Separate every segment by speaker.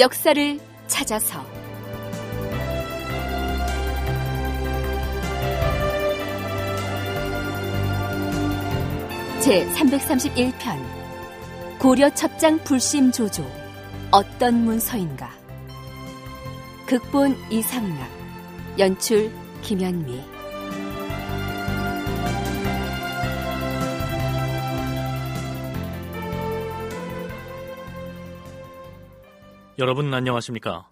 Speaker 1: 역사를 찾아서 제 331편 고려 첩장 불심 조조 어떤 문서인가 극본 이상락 연출 김현미
Speaker 2: 여러분 안녕하십니까?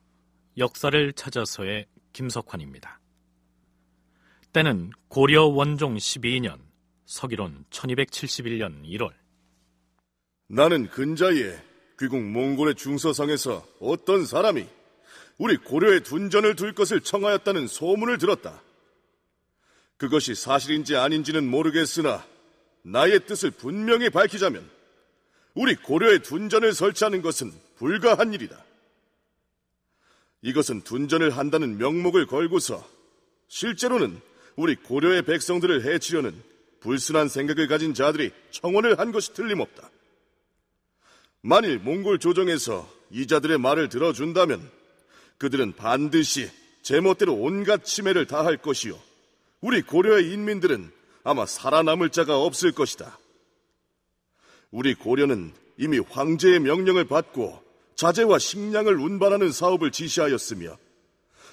Speaker 2: 역사를 찾아서의 김석환입니다. 때는 고려 원종 12년 서기론 1271년 1월
Speaker 3: 나는 근자에 귀국 몽골의 중서상에서 어떤 사람이 우리 고려의 둔전을 둘 것을 청하였다는 소문을 들었다. 그것이 사실인지 아닌지는 모르겠으나 나의 뜻을 분명히 밝히자면 우리 고려의 둔전을 설치하는 것은 불가한 일이다. 이것은 둔전을 한다는 명목을 걸고서 실제로는 우리 고려의 백성들을 해치려는 불순한 생각을 가진 자들이 청원을 한 것이 틀림없다. 만일 몽골 조정에서 이 자들의 말을 들어준다면 그들은 반드시 제멋대로 온갖 침해를 다할 것이요. 우리 고려의 인민들은 아마 살아남을 자가 없을 것이다. 우리 고려는 이미 황제의 명령을 받고 자재와 식량을 운반하는 사업을 지시하였으며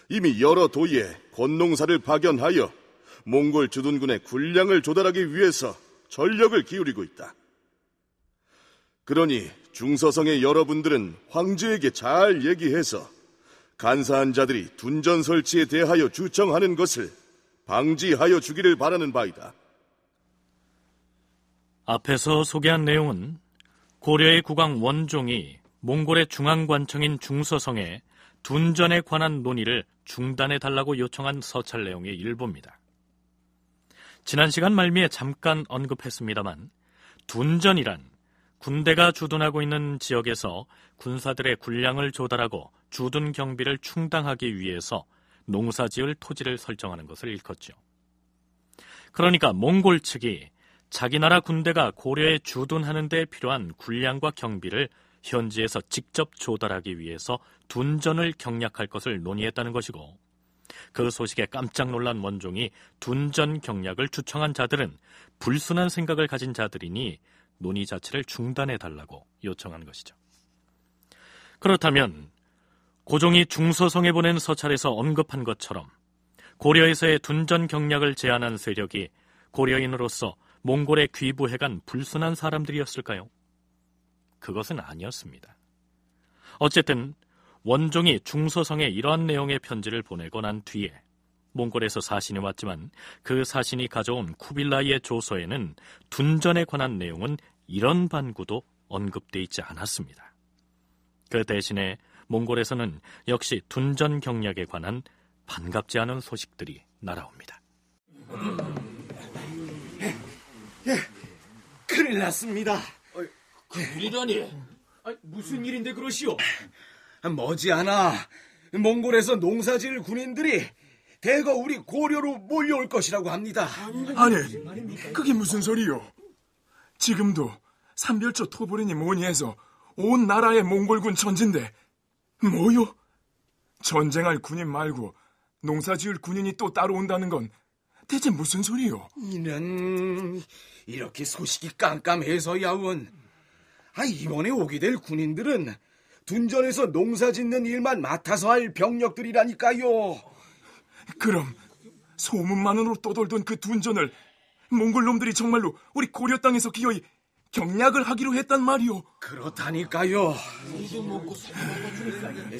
Speaker 3: 이미 여러 도시에 권농사를 파견하여 몽골 주둔군의 군량을 조달하기 위해서 전력을 기울이고 있다. 그러니 중서성의 여러분들은 황제에게 잘 얘기해서 간사한 자들이 둔전 설치에 대하여 주청하는 것을 방지하여 주기를 바라는 바이다.
Speaker 2: 앞에서 소개한 내용은 고려의 국왕 원종이 몽골의 중앙관청인 중서성에 둔전에 관한 논의를 중단해 달라고 요청한 서찰 내용의 일부입니다. 지난 시간 말미에 잠깐 언급했습니다만 둔전이란 군대가 주둔하고 있는 지역에서 군사들의 군량을 조달하고 주둔 경비를 충당하기 위해서 농사지을 토지를 설정하는 것을 일컫죠. 그러니까 몽골 측이 자기 나라 군대가 고려에 주둔하는 데 필요한 군량과 경비를 현지에서 직접 조달하기 위해서 둔전을 경략할 것을 논의했다는 것이고 그 소식에 깜짝 놀란 원종이 둔전 경략을 추청한 자들은 불순한 생각을 가진 자들이니 논의 자체를 중단해 달라고 요청한 것이죠. 그렇다면 고종이 중서성에 보낸 서찰에서 언급한 것처럼 고려에서의 둔전 경략을 제안한 세력이 고려인으로서 몽골에 귀부해간 불순한 사람들이었을까요? 그것은 아니었습니다. 어쨌든 원종이 중서성에 이러한 내용의 편지를 보내고 난 뒤에 몽골에서 사신이 왔지만 그 사신이 가져온 쿠빌라이의 조서에는 둔전에 관한 내용은 이런 반구도 언급돼 있지 않았습니다. 그 대신에 몽골에서는 역시 둔전 경략에 관한 반갑지 않은 소식들이 날아옵니다.
Speaker 4: 예, 예 큰일 났습니다. 그 일이라니. 아니, 무슨 일인데 그러시오? 머지않아 몽골에서 농사지을 군인들이 대거 우리 고려로 몰려올 것이라고 합니다. 아니, 그게 무슨 소리요? 지금도 삼별초 토보리니 뭐니 해서 온 나라의 몽골군 천진데 뭐요? 전쟁할 군인 말고 농사지을 군인이 또 따로 온다는 건 대체 무슨 소리요? 이는 이렇게 소식이 깜깜해서 야원 아, 이번에 오게 될 군인들은 둔전에서 농사 짓는 일만 맡아서 할 병력들이라니까요. 그럼 소문만으로 떠돌던 그 둔전을 몽골 놈들이 정말로 우리 고려 땅에서 기어이 경략을 하기로 했단 말이오. 그렇다니까요.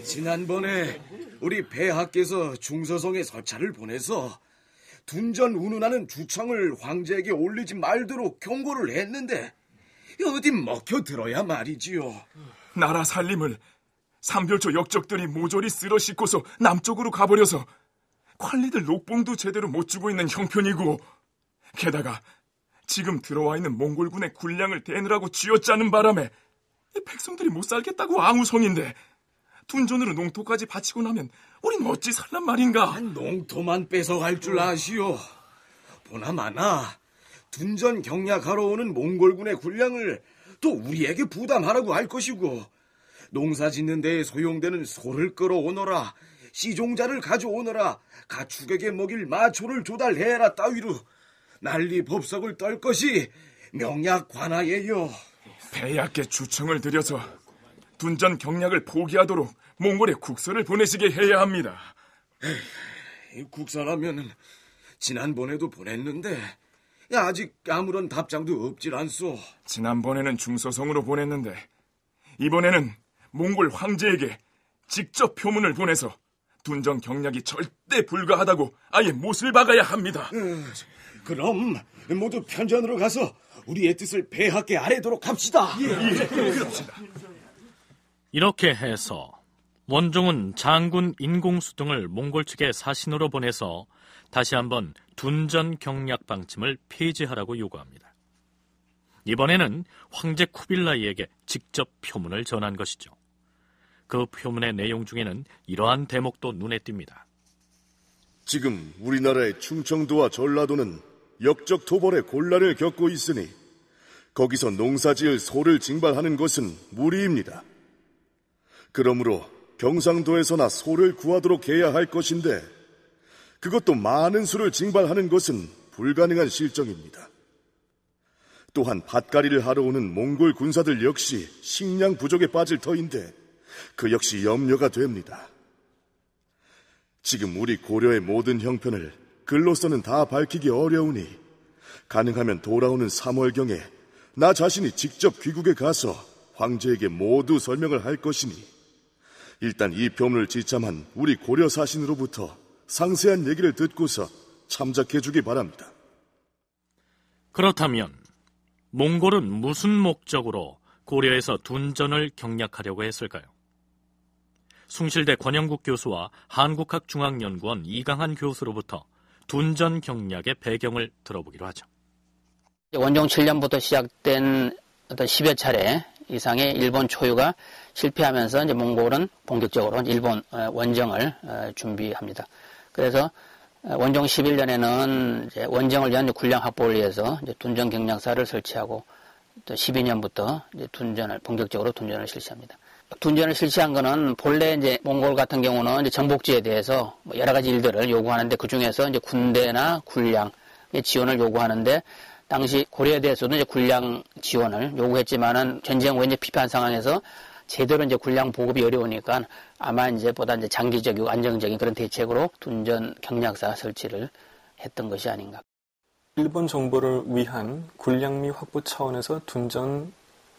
Speaker 4: 지난번에 우리 배하께서 중서성에 설차를 보내서 둔전 운운하는 주청을 황제에게 올리지 말도록 경고를 했는데 어디 먹혀들어야 말이지요. 나라 살림을 삼별조 역적들이 모조리 쓸어 씻고서 남쪽으로 가버려서 관리들 녹봉도 제대로 못 주고 있는 형편이고 게다가 지금 들어와 있는 몽골군의 군량을 대느라고 쥐어짜는 바람에 백성들이 못 살겠다고 아우성인데 둔전으로 농토까지 바치고 나면 우린 어찌 살란 말인가? 농토만 뺏어갈 줄 아시오. 보나마나 둔전 경략하러 오는 몽골군의 군량을 또 우리에게 부담하라고 할 것이고 농사 짓는 데에 소용되는 소를 끌어오너라 시종자를 가져오너라 가축에게 먹일 마초를 조달해라 따위로 난리 법석을 떨 것이 명약 관하예요. 배약께 주청을 드려서 둔전 경략을 포기하도록 몽골에 국서를 보내시게 해야 합니다. 국서라면 지난번에도 보냈는데 아직 아무런 답장도 없질 않소. 지난번에는 중서성으로 보냈는데 이번에는 몽골 황제에게 직접 표문을 보내서 둔정 경략이 절대 불가하다고 아예 못을 박아야 합니다. 음, 그럼 모두 편전으로 가서 우리의 뜻을 배학게 아래도록 합시다. 예, 예, 예 그럽시다.
Speaker 2: 이렇게 해서 원종은 장군 인공수 등을 몽골 측의 사신으로 보내서 다시 한번 둔전 경략 방침을 폐지하라고 요구합니다. 이번에는 황제 쿠빌라이에게 직접 표문을 전한 것이죠. 그 표문의 내용 중에는 이러한 대목도 눈에 띕니다.
Speaker 3: 지금 우리나라의 충청도와 전라도는 역적 토벌의 곤란을 겪고 있으니 거기서 농사지을 소를 징발하는 것은 무리입니다. 그러므로 경상도에서나 소를 구하도록 해야 할 것인데 그것도 많은 수를 징발하는 것은 불가능한 실정입니다. 또한 밭갈이를 하러 오는 몽골 군사들 역시 식량 부족에 빠질 터인데 그 역시 염려가 됩니다. 지금 우리 고려의 모든 형편을 글로서는 다 밝히기 어려우니 가능하면 돌아오는 3월경에 나 자신이 직접 귀국에 가서 황제에게 모두 설명을 할 것이니 일단 이 표문을 지참한 우리 고려 사신으로부터 상세한 얘기를 듣고서 참작해 주기 바랍니다.
Speaker 2: 그렇다면 몽골은 무슨 목적으로 고려에서 둔전을 경략하려고 했을까요? 숭실대 권영국 교수와 한국학중앙연구원 이강한 교수로부터 둔전 경략의 배경을 들어보기로 하죠.
Speaker 5: 원종 7년부터 시작된 어떤 10여 차례 이상의 일본 초유가 실패하면서 이제 몽골은 본격적으로 일본 어, 원정을 어, 준비합니다. 그래서 어, 원종 11년에는 이제 원정을 위한 군량 확보를 위해서 이제 둔전 경량사를 설치하고 또 12년부터 이제 둔전을 본격적으로 둔전을 실시합니다. 둔전을 실시한 거는 본래 이제 몽골 같은 경우는 이제 정복지에 대해서 뭐 여러 가지 일들을 요구하는데 그 중에서 이제 군대나 군량 의 지원을 요구하는데 당시 고려에 대해서도 이제 군량 지원을 요구했지만은 전쟁 후에 이제 피판 상황에서 제대로 이제 군량 보급이 어려우니까 아마 이제 보다 이제 장기적이고 안정적인 그런 대책으로 둔전 경량사 설치를 했던 것이 아닌가.
Speaker 6: 일본 정부를 위한 군량미 확보 차원에서 둔전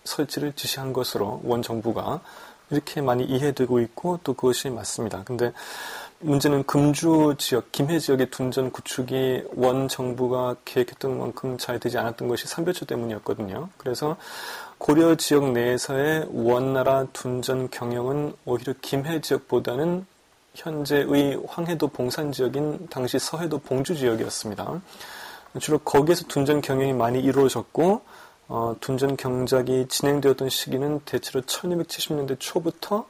Speaker 6: 설치를 지시한 것으로 원 정부가 이렇게 많이 이해되고 있고 또 그것이 맞습니다. 근데 문제는 금주 지역, 김해 지역의 둔전 구축이 원 정부가 계획했던 만큼 잘 되지 않았던 것이 삼배초 때문이었거든요. 그래서 고려 지역 내에서의 원나라 둔전 경영은 오히려 김해 지역보다는 현재의 황해도 봉산 지역인 당시 서해도 봉주 지역이었습니다. 주로 거기에서 둔전 경영이 많이 이루어졌고 어, 둔전 경작이 진행되었던 시기는 대체로 1270년대 초부터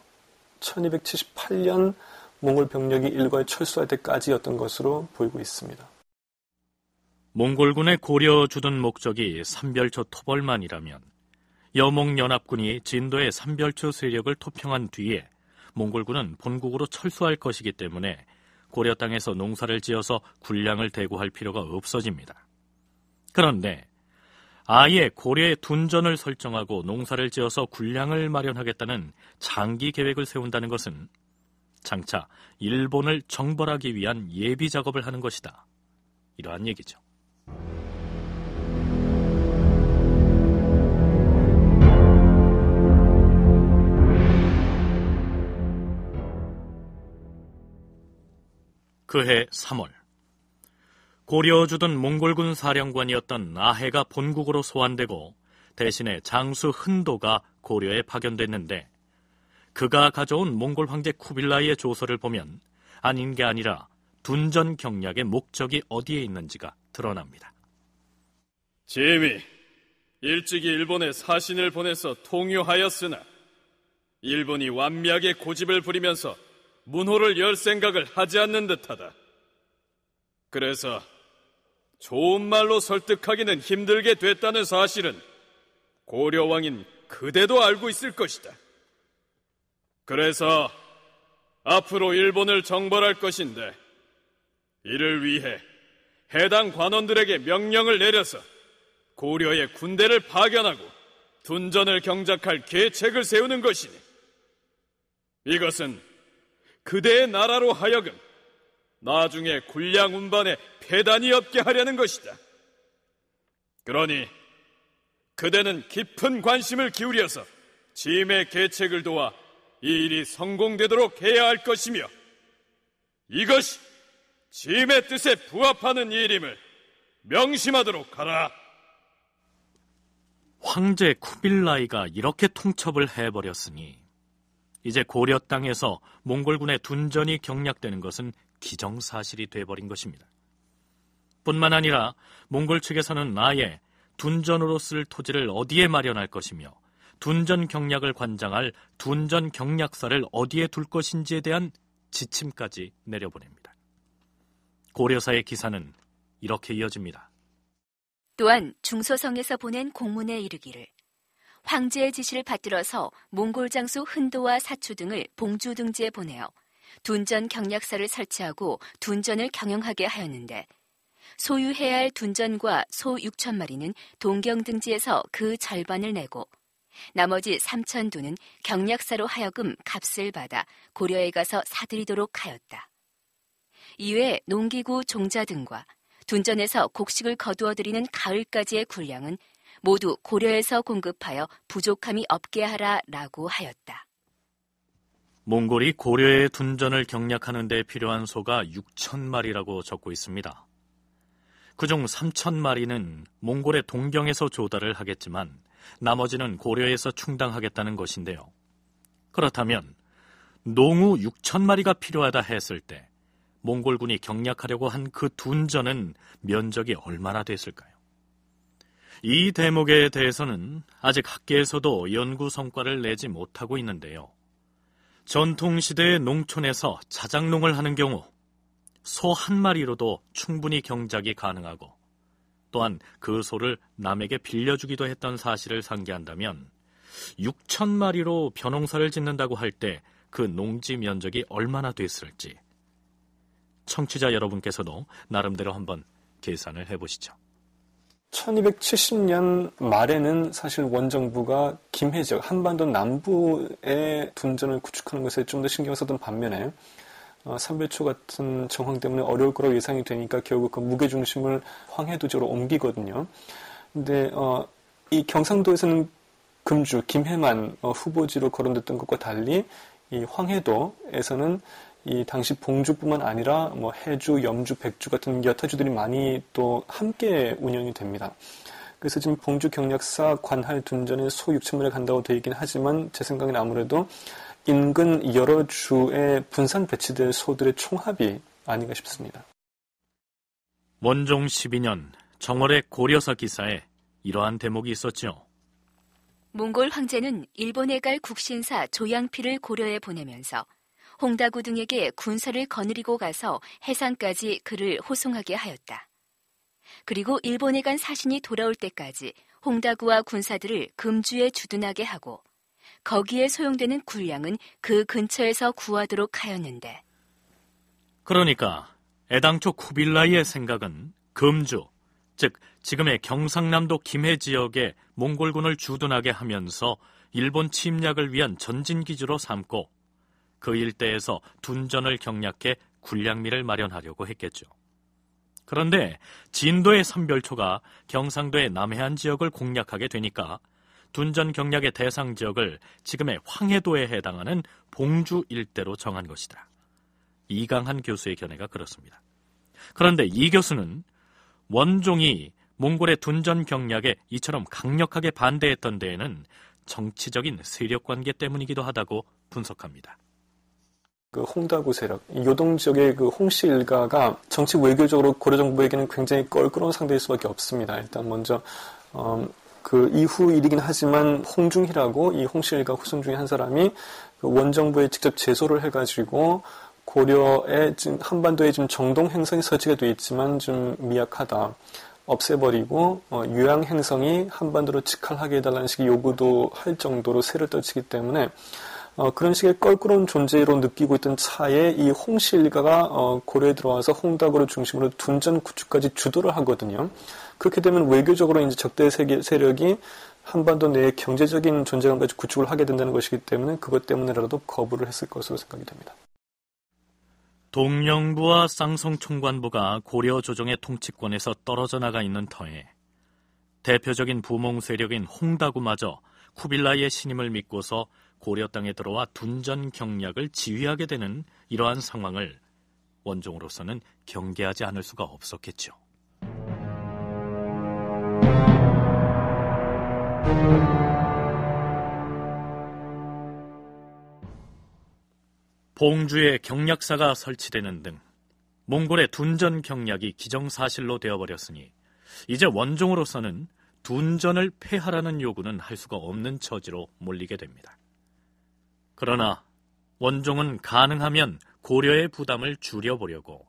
Speaker 6: 1278년 몽골 병력이 일괄 철수할 때까지였던 것으로 보이고 있습니다.
Speaker 2: 몽골군의 고려 주둔 목적이 삼별초 토벌만이라면 여몽연합군이 진도의 삼별초 세력을 토평한 뒤에 몽골군은 본국으로 철수할 것이기 때문에 고려 땅에서 농사를 지어서 군량을 대고할 필요가 없어집니다. 그런데 아예 고려의 둔전을 설정하고 농사를 지어서 군량을 마련하겠다는 장기 계획을 세운다는 것은 장차 일본을 정벌하기 위한 예비 작업을 하는 것이다. 이러한 얘기죠. 그해 3월 고려 주둔 몽골군 사령관이었던 나해가 본국으로 소환되고 대신에 장수 흔도가 고려에 파견됐는데 그가 가져온 몽골 황제 쿠빌라이의 조서를 보면 아닌 게 아니라 둔전 경략의 목적이 어디에 있는지가 드러납니다.
Speaker 7: 제미, 일찍이 일본에 사신을 보내서 통유하였으나 일본이 완미하게 고집을 부리면서 문호를 열 생각을 하지 않는 듯하다. 그래서 좋은 말로 설득하기는 힘들게 됐다는 사실은 고려왕인 그대도 알고 있을 것이다. 그래서 앞으로 일본을 정벌할 것인데 이를 위해 해당 관원들에게 명령을 내려서 고려의 군대를 파견하고 둔전을 경작할 계책을 세우는 것이니 이것은 그대의 나라로 하여금 나중에 군량 운반에 폐단이 없게 하려는 것이다. 그러니 그대는 깊은 관심을 기울여서 짐의 계책을 도와 이 일이 성공되도록 해야 할 것이며 이것이 짐의 뜻에 부합하는 일임을 명심하도록 하라.
Speaker 2: 황제 쿠빌라이가 이렇게 통첩을 해버렸으니 이제 고려 땅에서 몽골군의 둔전이 경략되는 것은 기정사실이 돼버린 것입니다. 뿐만 아니라 몽골 측에서는 아예 둔전으로 쓸 토지를 어디에 마련할 것이며 둔전 경략을 관장할 둔전 경략사를 어디에 둘 것인지에 대한 지침까지 내려보냅니다. 고려사의 기사는 이렇게 이어집니다.
Speaker 1: 또한 중소성에서 보낸 공문에 이르기를 황제의 지시를 받들어서 몽골 장수 흔도와 사추 등을 봉주 등지에 보내어 둔전 경략사를 설치하고 둔전을 경영하게 하였는데 소유해야 할 둔전과 소 6천 마리는 동경 등지에서 그 절반을 내고 나머지 3천 두는 경략사로 하여금 값을 받아 고려에 가서 사들이도록 하였다. 이외 농기구 종자 등과 둔전에서 곡식을 거두어들이는 가을까지의 군량은 모두 고려에서 공급하여 부족함이 없게 하라라고 하였다.
Speaker 2: 몽골이 고려의 둔전을 경략하는 데 필요한 소가 6천 마리라고 적고 있습니다. 그 중 3천 마리는 몽골의 동경에서 조달을 하겠지만 나머지는 고려에서 충당하겠다는 것인데요. 그렇다면 농우 6천 마리가 필요하다 했을 때 몽골군이 경략하려고 한 그 둔전은 면적이 얼마나 됐을까요? 이 대목에 대해서는 아직 학계에서도 연구 성과를 내지 못하고 있는데요. 전통시대의 농촌에서 자작농을 하는 경우 소 한 마리로도 충분히 경작이 가능하고 또한 그 소를 남에게 빌려주기도 했던 사실을 상기한다면 6천 마리로 벼농사를 짓는다고 할 때 그 농지 면적이 얼마나 됐을지 청취자 여러분께서도 나름대로 한번 계산을
Speaker 6: 해보시죠. 1270년 말에는 사실 원정부가 김해 지역, 한반도 남부의 분전을 구축하는 것에 좀 더 신경 을썼던 반면에 어, 삼배초 같은 정황 때문에 어려울 거라고 예상이 되니까 결국 그 무게 중심을 황해도 쪽으로 옮기거든요. 근데 어, 이 경상도에서는 금주, 김해만 어, 후보지로 거론됐던 것과 달리 이 황해도에서는 이 당시 봉주뿐만 아니라 뭐 해주, 염주, 백주 같은 여타주들이 많이 또 함께 운영이 됩니다. 그래서 지금 봉주 경력사 관할 둔전이 소 6천문에 간다고 되어 있긴 하지만 제 생각엔 아무래도 인근 여러 주에 분산 배치될 소들의 총합이 아닌가 싶습니다.
Speaker 2: 원종 12년 정월의 고려사 기사에 이러한 대목이 있었죠
Speaker 1: 몽골 황제는 일본에 갈 국신사 조양필을 고려에 보내면서 홍다구 등에게 군사를 거느리고 가서 해상까지 그를 호송하게 하였다. 그리고 일본에 간 사신이 돌아올 때까지 홍다구와 군사들을 금주에 주둔하게 하고 거기에 소용되는 군량은 그 근처에서 구하도록 하였는데.
Speaker 2: 그러니까 애당초 쿠빌라이의 생각은 금주, 즉 지금의 경상남도 김해 지역에 몽골군을 주둔하게 하면서 일본 침략을 위한 전진기지로 삼고 그 일대에서 둔전을 경략해 군량미를 마련하려고 했겠죠. 그런데 진도의 선별초가 경상도의 남해안 지역을 공략하게 되니까 둔전 경략의 대상 지역을 지금의 황해도에 해당하는 봉주 일대로 정한 것이다. 이강한 교수의 견해가 그렇습니다. 그런데 이 교수는 원종이 몽골의 둔전 경략에 이처럼 강력하게 반대했던 데에는 정치적인 세력 관계 때문이기도 하다고 분석합니다.
Speaker 6: 그 홍다구 세력, 요동 지역의 그 홍씨 일가가 정치 외교적으로 고려 정부에게는 굉장히 껄끄러운 상대일 수밖에 없습니다. 일단 먼저 어, 그 이후 일이긴 하지만 홍중희라고 이 홍씨 일가 후손 중에 한 사람이 그 원정부에 직접 제소를 해가지고 고려의 지금 한반도에 좀 정동 행성이 설치가 돼 있지만 좀 미약하다. 없애버리고 어, 유양 행성이 한반도로 직할하게 해달라는 식의 요구도 할 정도로 세를 떨치기 때문에 어, 그런 식의 껄끄러운 존재로 느끼고 있던 차에 이홍실 일가가 어, 고려에 들어와서 홍다구를 중심으로 둔전 구축까지 주도를 하거든요. 그렇게 되면 외교적으로 이제 적대 세 세력이 한반도 내에 경제적인 존재감까지 구축을 하게 된다는 것이기 때문에 그것 때문에라도 거부를 했을 것으로 생각이 됩니다.
Speaker 2: 동영부와 쌍성총관부가 고려 조정의 통치권에서 떨어져 나가 있는 터에 대표적인 부몽 세력인 홍다구마저 쿠빌라이의 신임을 믿고서 고려 땅에 들어와 둔전 경략을 지휘하게 되는 이러한 상황을 원종으로서는 경계하지 않을 수가 없었겠죠. 봉주의 경략사가 설치되는 등 몽골의 둔전 경략이 기정사실로 되어버렸으니 이제 원종으로서는 둔전을 폐하라는 요구는 할 수가 없는 처지로 몰리게 됩니다. 그러나 원종은 가능하면 고려의 부담을 줄여보려고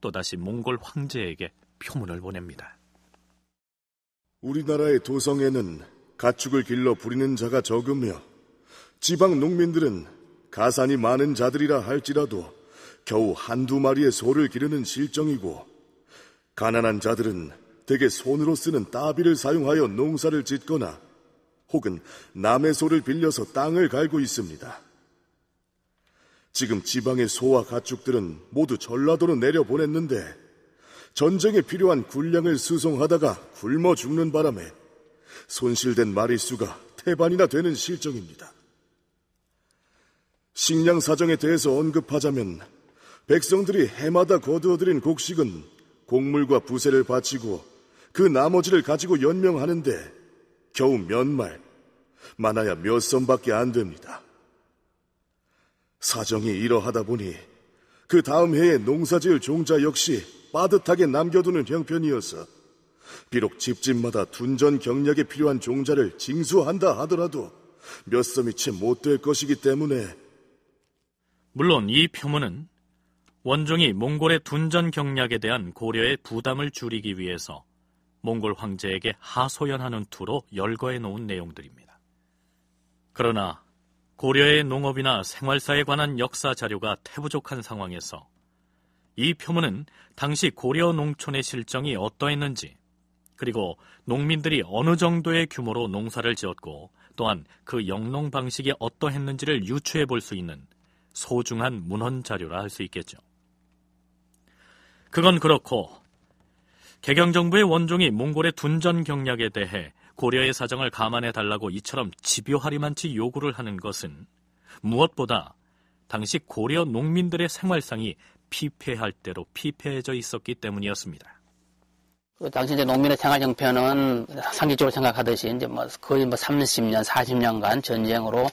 Speaker 2: 또다시 몽골 황제에게 표문을 보냅니다.
Speaker 3: 우리나라의 도성에는 가축을 길러 부리는 자가 적으며 지방 농민들은 가산이 많은 자들이라 할지라도 겨우 한두 마리의 소를 기르는 실정이고 가난한 자들은 대개 손으로 쓰는 따비를 사용하여 농사를 짓거나 혹은 남의 소를 빌려서 땅을 갈고 있습니다. 지금 지방의 소와 가축들은 모두 전라도로 내려보냈는데 전쟁에 필요한 군량을 수송하다가 굶어 죽는 바람에 손실된 마릿수가 태반이나 되는 실정입니다. 식량 사정에 대해서 언급하자면 백성들이 해마다 거두어들인 곡식은 곡물과 부세를 바치고 그 나머지를 가지고 연명하는데 겨우 몇 말, 많아야 몇 선밖에 안 됩니다. 사정이 이러하다 보니 그 다음 해에 농사지을 종자 역시 빠듯하게 남겨두는 형편이어서 비록 집집마다 둔전 경력이 필요한 종자를 징수한다 하더라도 몇 섬이 채 못 될 것이기 때문에
Speaker 2: 물론 이 표문은 원종이 몽골의 둔전 경략에 대한 고려의 부담을 줄이기 위해서 몽골 황제에게 하소연하는 투로 열거해 놓은 내용들입니다. 그러나 고려의 농업이나 생활사에 관한 역사 자료가 태부족한 상황에서 이 표문은 당시 고려 농촌의 실정이 어떠했는지 그리고 농민들이 어느 정도의 규모로 농사를 지었고 또한 그 영농 방식이 어떠했는지를 유추해 볼 수 있는 소중한 문헌 자료라 할 수 있겠죠. 그건 그렇고 개경정부의 원종이 몽골의 둔전 경략에 대해 고려의 사정을 감안해 달라고 이처럼 집요하리만치 요구를 하는 것은 무엇보다 당시 고려 농민들의 생활상이 피폐할 대로 피폐해져 있었기 때문이었습니다.
Speaker 5: 그 당시 이제 농민의 생활 형편은 상기적으로 생각하듯이 이제 뭐 거의 뭐 30년, 40년간 전쟁으로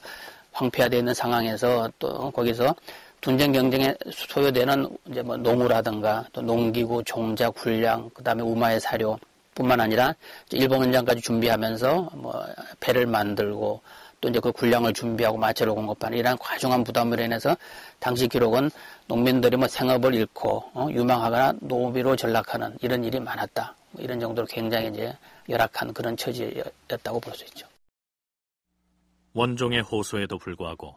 Speaker 5: 황폐화되어 있는 상황에서 또 거기서 분쟁 경쟁에 소요되는 이제 뭐 농우라든가 또 농기구, 종자, 군량, 그다음에 우마의 사료 뿐만 아니라 일본 문장까지 준비하면서 뭐 배를 만들고 또 이제 그 군량을 준비하고 마체로 공급하는 이러한 과중한 부담으로 인해서 당시 기록은 농민들이 뭐 생업을 잃고 어, 유망하거나 노비로 전락하는 이런 일이 많았다. 뭐 이런 정도로 굉장히 이제 열악한 그런 처지였다고 볼 수 있죠.
Speaker 2: 원종의 호소에도 불구하고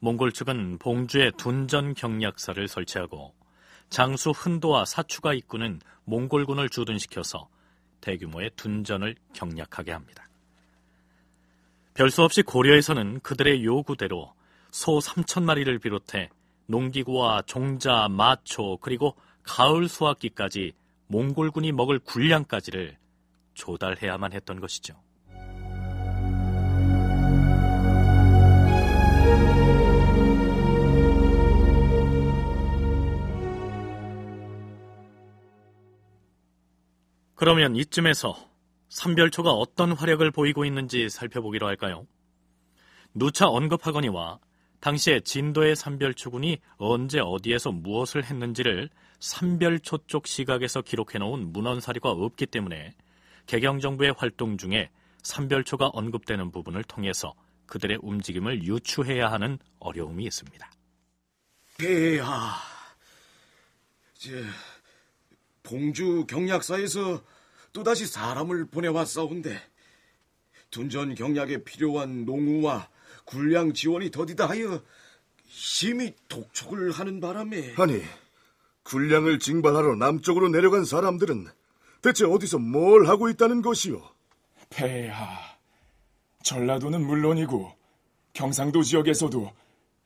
Speaker 2: 몽골 측은 봉주의 둔전 경략사를 설치하고 장수 흔도와 사추가 이끄는 몽골군을 주둔시켜서 대규모의 둔전을 경략하게 합니다. 별수 없이 고려에서는 그들의 요구대로 소 3천 마리를 비롯해 농기구와 종자, 마초 그리고 가을 수확기까지 몽골군이 먹을 군량까지를 조달해야만 했던 것이죠. 그러면 이쯤에서 삼별초가 어떤 화력을 보이고 있는지 살펴보기로 할까요? 누차 언급하거니와 당시에 진도의 삼별초군이 언제 어디에서 무엇을 했는지를 삼별초 쪽 시각에서 기록해놓은 문헌사리가 없기 때문에 개경정부의 활동 중에 삼별초가 언급되는 부분을 통해서 그들의 움직임을 유추해야 하는 어려움이 있습니다.
Speaker 4: 에야, 예, 예, 예. 아, 이제 공주 경략사에서 또다시 사람을 보내왔사온데 둔전 경략에 필요한
Speaker 3: 농우와 군량 지원이 더디다 하여 심히 독촉을 하는 바람에 아니 군량을 징발하러 남쪽으로 내려간 사람들은 대체 어디서 뭘 하고 있다는 것이오 폐하 전라도는 물론이고
Speaker 4: 경상도 지역에서도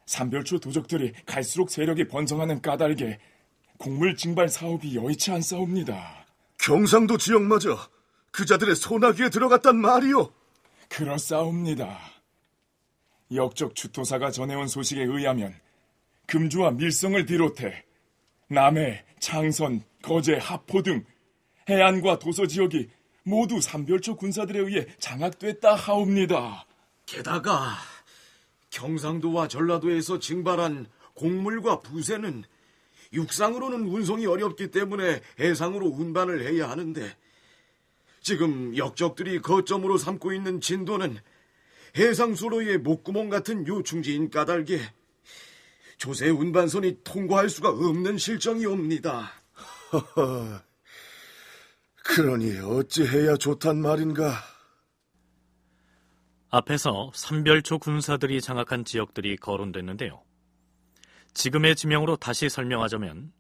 Speaker 4: 삼별초 도적들이 갈수록 세력이 번성하는 까닭에 곡물 징발 사업이 여의치 않사옵니다. 경상도 지역마저 그자들의 소나기에 들어갔단 말이오 그렇사옵니다. 역적 주토사가 전해온 소식에 의하면 금주와 밀성을 비롯해 남해, 창선, 거제, 하포 등 해안과 도서 지역이 모두 삼별초 군사들에 의해 장악됐다 하옵니다. 게다가 경상도와 전라도에서 징발한 곡물과 부세는 육상으로는 운송이 어렵기 때문에 해상으로 운반을 해야 하는데 지금 역적들이 거점으로 삼고 있는 진도는 해상수로의 목구멍 같은 요충지인 까닭에 조세 운반선이 통과할 수가 없는 실정이옵니다.
Speaker 3: 허허, 그러니 어찌해야 좋단 말인가?
Speaker 4: 앞에서
Speaker 2: 삼별초 군사들이 장악한 지역들이 거론됐는데요. 지금의 지명으로 다시 설명하자면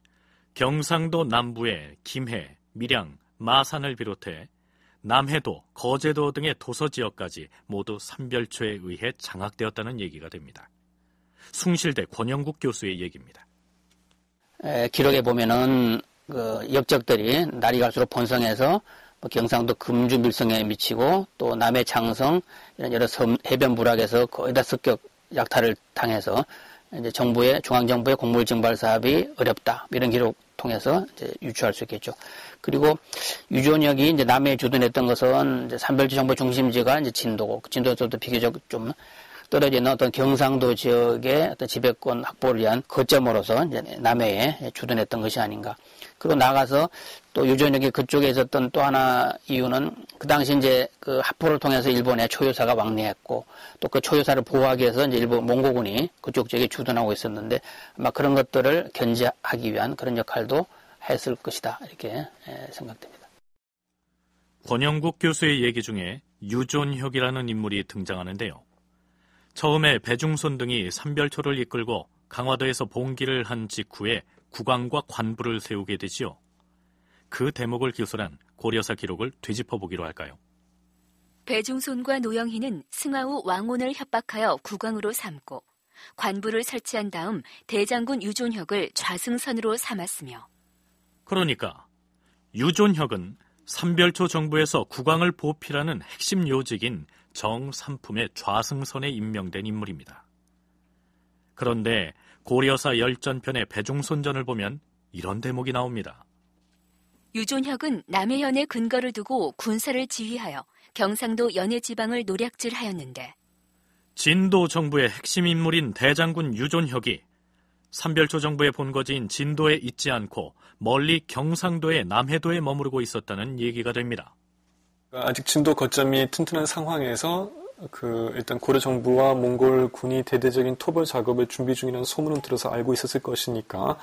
Speaker 2: 경상도 남부의 김해, 밀양, 마산을 비롯해 남해도, 거제도 등의 도서 지역까지 모두 삼별초에 의해 장악되었다는 얘기가 됩니다. 숭실대 권영국 교수의 얘기입니다.
Speaker 5: 에, 기록에 보면은 그 역적들이 날이 갈수록 번성해서 뭐 경상도 금주 밀성에 미치고 또 남해 장성 이런 여러 섬 해변 부락에서 거의 다 습격 약탈을 당해서 이제 정부의 중앙 정부의 곡물 증발 사업이 어렵다 이런 기록 통해서 이제 유추할 수 있겠죠. 그리고 유전역이 이제 남해에 주둔했던 것은 이제 산별지 정보 중심지가 이제 진도고 그 진도에서도 비교적 좀떨어지는 어떤 경상도 지역의 어떤 지배권 확보를 위한 거점으로서 이제 남해에 주둔했던 것이 아닌가. 그리고 나가서 또 유전혁이 그쪽에 있었던 또 하나 이유는 그 당시 이제 그 합포를 통해서 일본의 초유사가 왕래했고 또 그 초유사를 보호하기 위해서 이제 일본 몽고군이 그쪽 지역에 주둔하고 있었는데 아마 그런 것들을 견제하기 위한 그런 역할도 했을 것이다 이렇게 예, 생각됩니다.
Speaker 2: 권영국 교수의 얘기 중에 유존혁이라는 인물이 등장하는데요. 처음에 배중손 등이 삼별초를 이끌고 강화도에서 봉기를 한 직후에 국왕과 관부를 세우게 되지요. 그 대목을 기술한 고려사 기록을 되짚어보기로 할까요?
Speaker 1: 배중손과 노영희는 승하우 왕온을 협박하여 국왕으로 삼고 관부를 설치한 다음 대장군 유존혁을 좌승선으로 삼았으며
Speaker 2: 그러니까 유존혁은 삼별초 정부에서 국왕을 보필하는 핵심 요직인 정삼품의 좌승선에 임명된 인물입니다. 그런데 고려사 열전편의 배종손전을 보면 이런 대목이 나옵니다.
Speaker 1: 유존혁은 남해연의 근거를 두고 군사를 지휘하여 경상도 연해 지방을 노략질하였는데
Speaker 2: 진도 정부의 핵심 인물인 대장군 유존혁이 삼별초 정부의 본거지인 진도에 있지 않고 멀리 경상도의 남해도에 머무르고 있었다는 얘기가
Speaker 6: 됩니다. 아직 진도 거점이 튼튼한 상황에서 그 일단 고려 정부와 몽골 군이 대대적인 토벌 작업을 준비 중이라는 소문은 들어서 알고 있었을 것이니까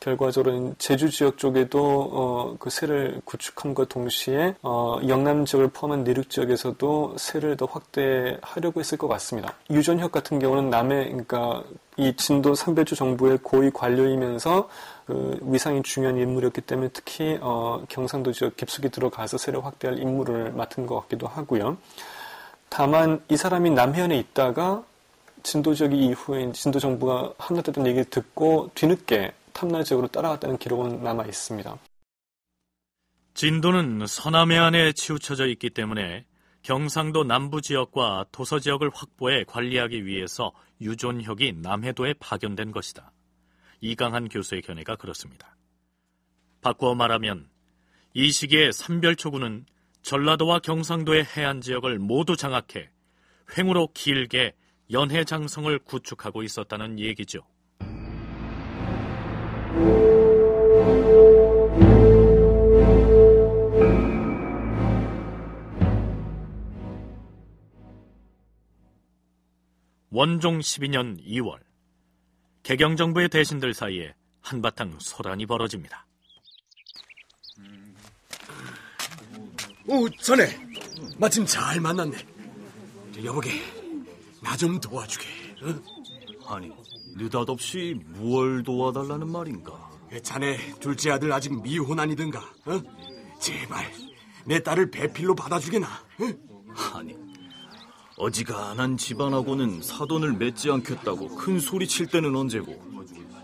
Speaker 6: 결과적으로는 제주 지역 쪽에도 어, 그 세를 구축함과 동시에 어, 영남 지역을 포함한 내륙 지역에서도 세를 더 확대하려고 했을 것 같습니다. 유전혁 같은 경우는 남해 그러니까 이 진도 삼배주 정부의 고위 관료이면서 그 위상이 중요한 인물이었기 때문에 특히 어, 경상도 지역 깊숙이 들어가서 세를 확대할 임무를 맡은 것 같기도 하고요. 다만 이 사람이 남해안에 있다가 진도 지역이 이후에 진도 정부가 한나됐다는 얘기를 듣고 뒤늦게 탐라 지역으로 따라갔다는 기록은 남아 있습니다.
Speaker 2: 진도는 서남해안에 치우쳐져 있기 때문에 경상도 남부 지역과 도서 지역을 확보해 관리하기 위해서 유존혁이 남해도에 파견된 것이다. 이강한 교수의 견해가 그렇습니다. 바꾸어 말하면 이 시기에 삼별초군은 전라도와 경상도의 해안 지역을 모두 장악해 횡으로 길게 연해 장성을 구축하고 있었다는 얘기죠. 원종 12년 2월 개경정부의 대신들 사이에 한바탕 소란이 벌어집니다.
Speaker 4: 오, 전에 마침 잘 만났네. 여보게, 나 좀 도와주게. 어? 아니, 느닷없이 무얼 도와달라는 말인가? 예, 자네 둘째 아들 아직 미혼아니든가. 응? 제발 내 딸을 배필로 받아주게나. 응? 아니, 어지간한 집안하고는 사돈을 맺지 않겠다고 큰 소리 칠 때는 언제고.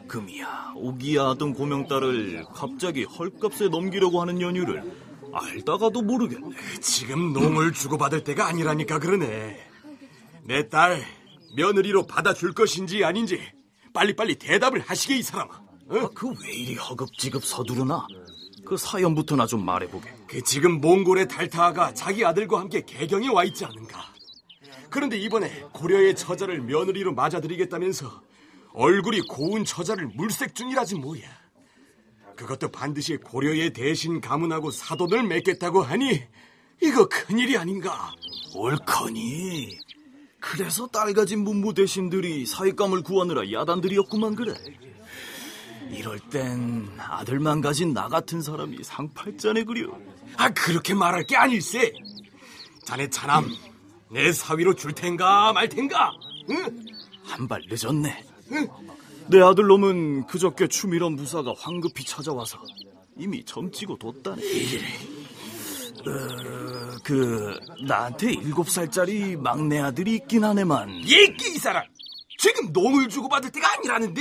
Speaker 4: 금이야, 오기야 하던 고명딸을 갑자기 헐값에 넘기려고 하는 연유를 알다가도 모르겠네. 지금 농을 주고받을 때가 아니라니까 그러네. 내 딸 며느리로 받아줄 것인지 아닌지 빨리빨리 대답을 하시게 이 사람아. 어? 아, 그왜 이리 허겁지겁 서두르나? 그 사연부터나 좀 말해보게. 그 지금 몽골의 달타아가 자기 아들과 함께 개경에 와 있지 않은가? 그런데 이번에 고려의 처자를 며느리로 맞아들이겠다면서 얼굴이 고운 처자를 물색 중이라지 뭐야. 그것도 반드시 고려의 대신 가문하고 사돈을 맺겠다고 하니 이거 큰일이 아닌가. 옳거니. 그래서 딸 가진 문무 대신들이 사익감을 구하느라 야단들이었구만 그래. 이럴 땐 아들만 가진 나 같은 사람이 상팔자네 그려. 아 그렇게 말할 게 아닐세. 자네 차남 내 사위로 줄 텐가 말 텐가. 응? 한 발 늦었네. 응? 내 아들 놈은 그저께 추미런 부사가 황급히 찾아와서 이미 점치고 뒀다네. 이래. 예, 예. 어, 그 나한테 일곱 살짜리 막내 아들이 있긴 하네만. 얘기 이 사람. 지금 농을 주고받을 때가 아니라는데.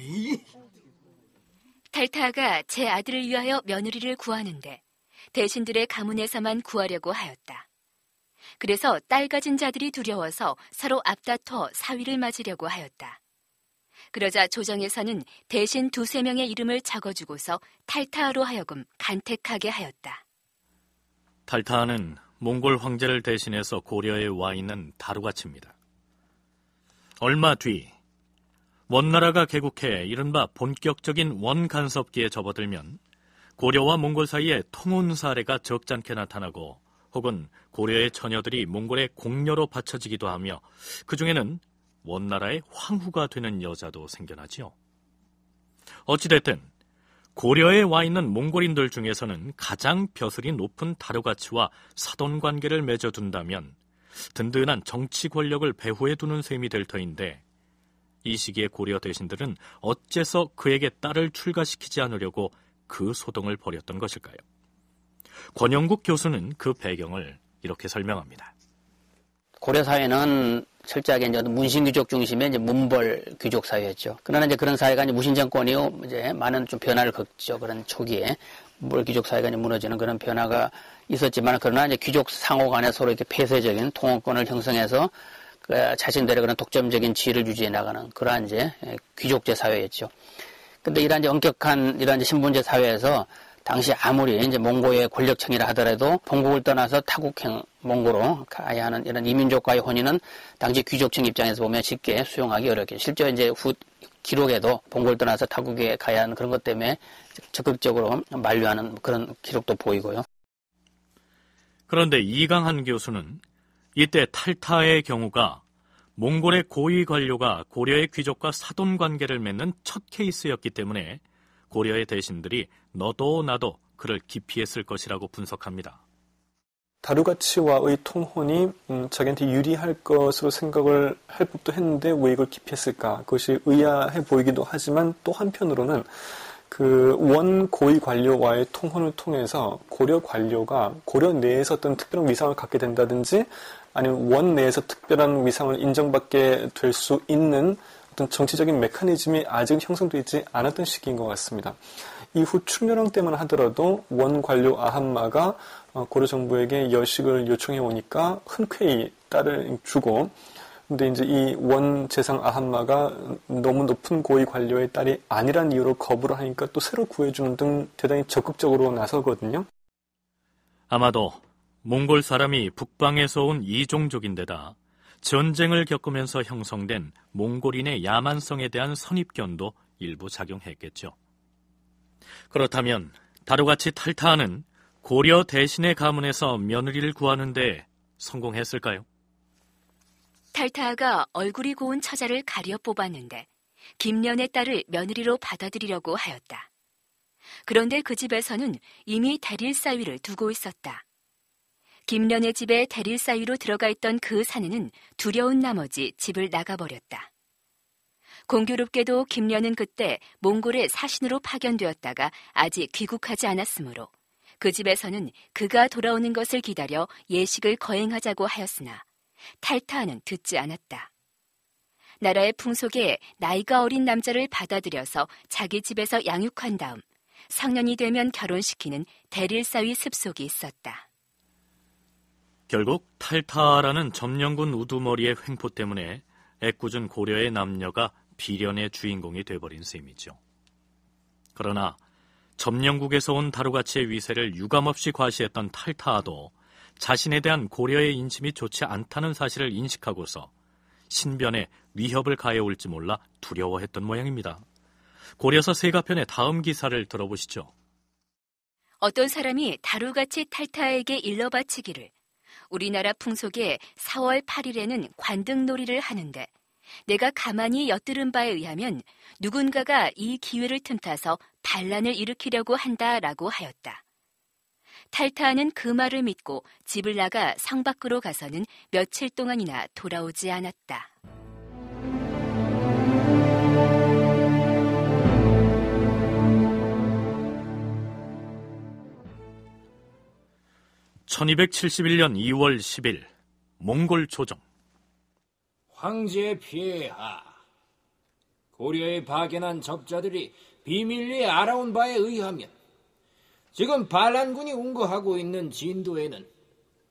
Speaker 4: 에이.
Speaker 1: 타가제 아들을 위하여 며느리를 구하는데 대신들의 가문에서만 구하려고 하였다. 그래서 딸 가진 자들이 두려워서 서로 앞다퉈 사위를 맞으려고 하였다. 그러자 조정에서는 대신 두 세 명의 이름을 적어주고서 탈타하로 하여금 간택하게 하였다.
Speaker 2: 탈타하는 몽골 황제를 대신해서 고려에 와 있는 다루가치입니다. 얼마 뒤 원나라가 개국해 이른바 본격적인 원간섭기에 접어들면 고려와 몽골 사이에 통혼 사례가 적잖게 나타나고 혹은 고려의 처녀들이 몽골의 공녀로 바쳐지기도 하며 그 중에는 원나라의 황후가 되는 여자도 생겨나지요. 어찌됐든 고려에 와 있는 몽골인들 중에서는 가장 벼슬이 높은 다루 가치와 사돈 관계를 맺어둔다면 든든한 정치 권력을 배후에 두는 셈이 될 터인데 이 시기에 고려 대신들은 어째서 그에게 딸을 출가시키지 않으려고 그 소동을 벌였던 것일까요? 권영국 교수는 그 배경을 이렇게 설명합니다.
Speaker 5: 고려 사회는 철저하게 이제 문신 귀족 중심의 이제 문벌 귀족 사회였죠. 그러나 이제 그런 사회가 이제 무신정권이요 이제 많은 좀 변화를 겪죠. 그런 초기에 문벌 귀족 사회가 이제 무너지는 그런 변화가 있었지만 그러나 이제 귀족 상호 간에 서로 이렇게 폐쇄적인 통합권을 형성해서 그 자신들의 그런 독점적인 지위를 유지해 나가는 그러한 이제 귀족제 사회였죠. 근데 이러한 이제 엄격한 이러한 이제 신분제 사회에서 당시 아무리 이제 몽고의 권력층이라 하더라도 본국을 떠나서 타국행 몽고로 가야 하는 이런 이민족과의 혼인은 당시 귀족층 입장에서 보면 쉽게 수용하기 어렵게 실제 이제 후 기록에도 본국을 떠나서 타국에 가야 하는 그런 것 때문에 적극적으로 만류하는 그런 기록도 보이고요.
Speaker 2: 그런데 이강한 교수는 이때 탈타의 경우가 몽골의 고위 관료가 고려의 귀족과 사돈 관계를 맺는 첫 케이스였기 때문에 고려의 대신들이 너도 나도 그를 기피했을 것이라고 분석합니다.
Speaker 6: 다루가치와의 통혼이 음, 자기한테 유리할 것으로 생각을 할 법도 했는데 왜 이걸 기피했을까? 그것이 의아해 보이기도 하지만 또 한편으로는 그 원고위 관료와의 통혼을 통해서 고려 관료가 고려 내에서 어떤 특별한 위상을 갖게 된다든지 아니면 원 내에서 특별한 위상을 인정받게 될 수 있는 어떤 정치적인 메커니즘이 아직 형성되지 않았던 시기인 것 같습니다. 이후 충렬왕 때만 하더라도 원관료 아함마가 어, 고려 정부에게 여식을 요청해 오니까 흔쾌히 딸을 주고 근데 이제 이 원재상 아함마가 너무 높은 고위 관료의 딸이 아니란 이유로 거부를 하니까 또 새로 구해주는 등 대단히 적극적으로 나서거든요.
Speaker 2: 아마도 몽골 사람이 북방에서 온 이종족인데다 전쟁을 겪으면서 형성된 몽골인의 야만성에 대한 선입견도 일부 작용했겠죠. 그렇다면 다루같이 탈타하는 고려 대신의 가문에서 며느리를 구하는데 성공했을까요?
Speaker 1: 탈타가 얼굴이 고운 처자를 가려 뽑았는데 김련의 딸을 며느리로 받아들이려고 하였다. 그런데 그 집에서는 이미 대릴 사위를 두고 있었다. 김련의 집에 대릴 사이로 들어가 있던 그 사내는 두려운 나머지 집을 나가버렸다. 공교롭게도 김련은 그때 몽골의 사신으로 파견되었다가 아직 귀국하지 않았으므로 그 집에서는 그가 돌아오는 것을 기다려 예식을 거행하자고 하였으나 탈타는 듣지 않았다. 나라의 풍속에 나이가 어린 남자를 받아들여서 자기 집에서 양육한 다음 성년이 되면 결혼시키는 대릴사위 습속이 있었다.
Speaker 2: 결국 탈타라는 점령군 우두머리의 횡포 때문에 애꿎은 고려의 남녀가 비련의 주인공이 돼버린 셈이죠. 그러나 점령국에서 온 다루가치의 위세를 유감없이 과시했던 탈타도 자신에 대한 고려의 인심이 좋지 않다는 사실을 인식하고서 신변에 위협을 가해올지 몰라 두려워했던 모양입니다. 고려서 세가편의 다음 기사를 들어보시죠.
Speaker 1: 어떤 사람이 다루가치 탈타에게 일러 바치기를 우리나라 풍속에 4월 8일에는 관등놀이를 하는데 내가 가만히 엿들은 바에 의하면 누군가가 이 기회를 틈타서 반란을 일으키려고 한다라고 하였다. 탈타하는 그 말을 믿고 집을 나가 성 밖으로 가서는 며칠 동안이나 돌아오지 않았다.
Speaker 2: 1271년 2월 10일 몽골 조정
Speaker 8: 황제의 피해하 고려에 파견한 적자들이 비밀리에 알아온 바에 의하면 지금 반란군이 운거하고 있는 진도에는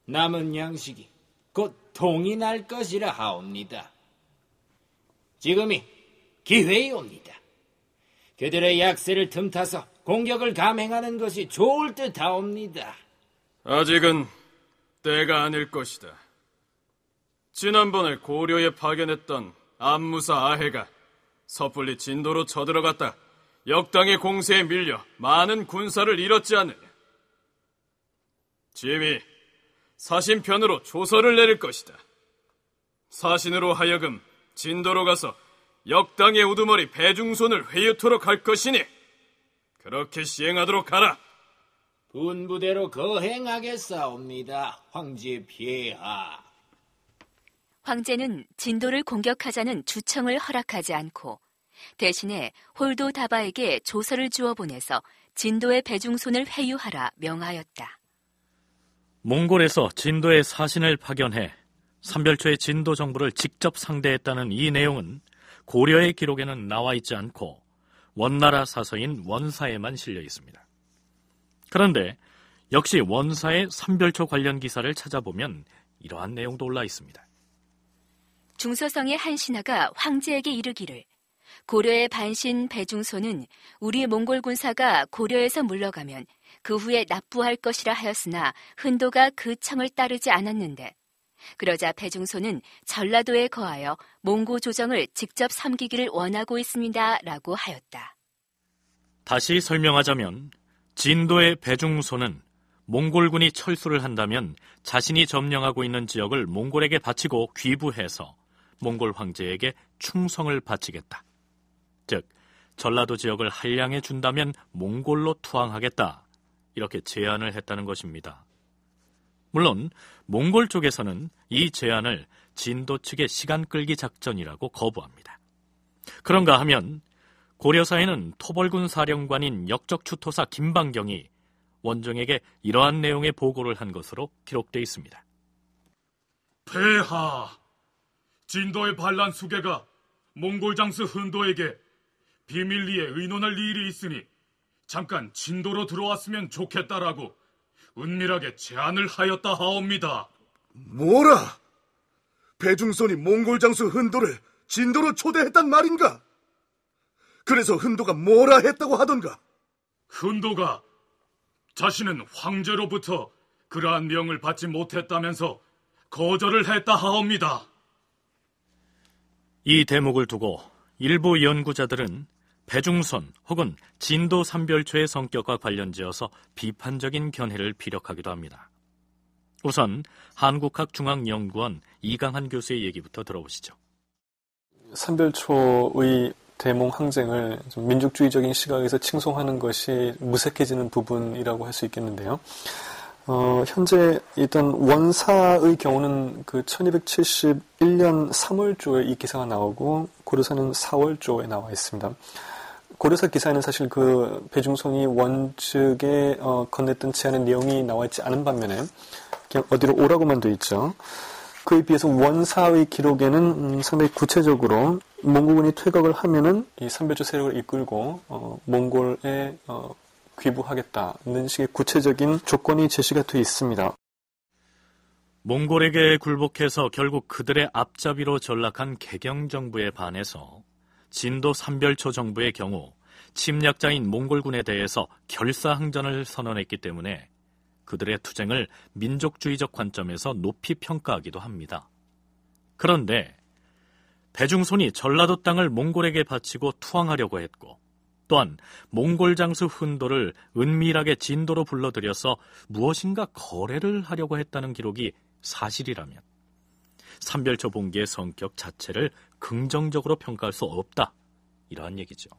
Speaker 8: 남은 양식이 곧 동이 날 것이라 하옵니다. 지금이 기회이옵니다. 그들의 약세를 틈타서 공격을 감행하는 것이 좋을 듯 하옵니다.
Speaker 7: 아직은 때가 아닐 것이다. 지난번에 고려에 파견했던 안무사 아해가 섣불리 진도로 쳐들어갔다. 역당의 공세에 밀려 많은 군사를 잃었지 않느냐. 지미 사신편으로 조서를 내릴 것이다. 사신으로 하여금 진도로 가서 역당의 우두머리 배중손을 회유토록 할 것이니
Speaker 8: 그렇게 시행하도록 하라. 분부대로 거행하겠사옵니다. 황제 폐하.
Speaker 1: 황제는 진도를 공격하자는 주청을 허락하지 않고 대신에 홀도 다바에게 조서를 주어 보내서 진도의 배중손을 회유하라 명하였다.
Speaker 2: 몽골에서 진도의 사신을 파견해 삼별초의 진도 정부를 직접 상대했다는 이 내용은 고려의 기록에는 나와 있지 않고 원나라 사서인 원사에만 실려 있습니다. 그런데 역시 원사의 삼별초 관련 기사를 찾아보면 이러한 내용도 올라 있습니다.
Speaker 1: 중서성의 한 신하가 황제에게 이르기를 고려의 반신 배중소는 우리 몽골 군사가 고려에서 물러가면 그 후에 납부할 것이라 하였으나 흔도가 그 청을 따르지 않았는데 그러자 배중소는 전라도에 거하여 몽고 조정을 직접 섬기기를 원하고 있습니다라고 하였다.
Speaker 2: 다시 설명하자면 진도의 배중소는 몽골군이 철수를 한다면 자신이 점령하고 있는 지역을 몽골에게 바치고 귀부해서 몽골 황제에게 충성을 바치겠다. 즉, 전라도 지역을 한량해 준다면 몽골로 투항하겠다. 이렇게 제안을 했다는 것입니다. 물론 몽골 쪽에서는 이 제안을 진도 측의 시간 끌기 작전이라고 거부합니다. 그런가 하면 고려사에는 토벌군 사령관인 역적추토사 김방경이 원종에게 이러한 내용의 보고를 한 것으로 기록되어 있습니다.
Speaker 7: 폐하, 진도의 반란 수계가 몽골 장수 흔도에게 비밀리에 의논할 일이 있으니 잠깐 진도로 들어왔으면 좋겠다라고 은밀하게 제안을 하였다 하옵니다.
Speaker 3: 뭐라? 배중선이 몽골 장수 흔도를 진도로 초대했단 말인가? 그래서 흔도가 뭐라 했다고 하던가. 흔도가
Speaker 7: 자신은 황제로부터 그러한 명을 받지 못했다면서 거절을 했다 하옵니다.
Speaker 2: 이 대목을 두고 일부 연구자들은 배중선 혹은 진도 삼별초의 성격과 관련지어서 비판적인 견해를 피력하기도 합니다. 우선 한국학중앙연구원 이강한 교수의 얘기부터 들어보시죠.
Speaker 6: 삼별초의 대몽 항쟁을 민족주의적인 시각에서 칭송하는 것이 무색해지는 부분이라고 할 수 있겠는데요. 어, 현재 일단 원사의 경우는 그 1271년 3월조에 이 기사가 나오고 고려사는 4월조에 나와 있습니다. 고려사 기사에는 사실 그 배중성이 원측에 어, 건넸던 제안의 내용이 나와 있지 않은 반면에 어디로 오라고만 돼 있죠. 그에 비해서 원사의 기록에는 음, 상당히 구체적으로 몽고군이 퇴각을 하면은 이 삼배조 세력을 이끌고 어, 몽골에 어, 귀부하겠다는 식의 구체적인 조건이 제시가 되어 있습니다.
Speaker 2: 몽골에게 굴복해서 결국 그들의 앞잡이로 전락한 개경 정부에 반해서 진도 삼별초 정부의 경우 침략자인 몽골군에 대해서 결사항전을 선언했기 때문에 그들의 투쟁을 민족주의적 관점에서 높이 평가하기도 합니다. 그런데 배중손이 전라도 땅을 몽골에게 바치고 투항하려고 했고 또한 몽골 장수 훈도를 은밀하게 진도로 불러들여서 무엇인가 거래를 하려고 했다는 기록이 사실이라면 삼별초 봉기의 성격 자체를 긍정적으로 평가할 수 없다. 이러한 얘기죠.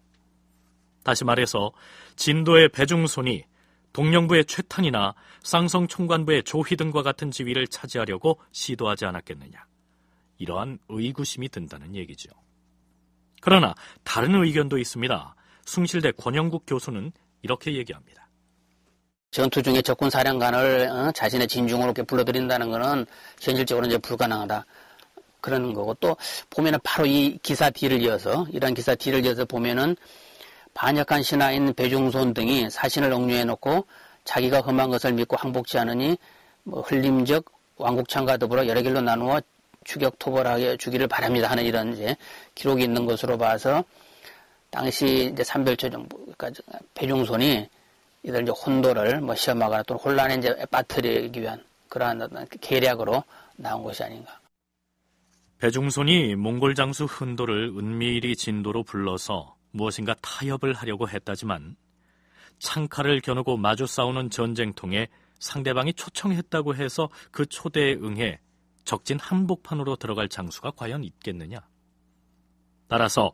Speaker 2: 다시 말해서 진도의 배중손이 동령부의 최탄이나 쌍성 총관부의 조희 등과 같은 지위를 차지하려고 시도하지 않았겠느냐. 이러한 의구심이 든다는 얘기죠. 그러나 다른 의견도 있습니다. 숭실대 권영국 교수는 이렇게 얘기합니다.
Speaker 5: 전투 중에 적군 사령관을 어, 자신의 진중으로 이렇게 불러들인다는 것은 현실적으로 이제 불가능하다. 그러는 거고 또 보면은 바로 이 기사 뒤를 이어서 이런 기사 뒤를 이어서 보면은 반역한 신하인 배중손 등이 사신을 억류해놓고 자기가 험한 것을 믿고 항복지 않으니 뭐 흘림적 왕국창과 더불어 여러 길로 나누어 추격 토벌하게 주기를 바랍니다 하는 이런 이제 기록이 있는 것으로 봐서 당시 이제 삼별초 정부 그러니까 배중손이 이들 이제 혼도를 뭐 시험하거나 또는 혼란에 이제 빠뜨리기 위한 그러한 어떤 계략으로 나온 것이 아닌가.
Speaker 2: 배중손이 몽골 장수 흔도를 은밀히 진도로 불러서 무엇인가 타협을 하려고 했다지만 창칼을 겨누고 마주 싸우는 전쟁통에 상대방이 초청했다고 해서 그 초대에 응해 적진 한복판으로 들어갈 장수가 과연 있겠느냐? 따라서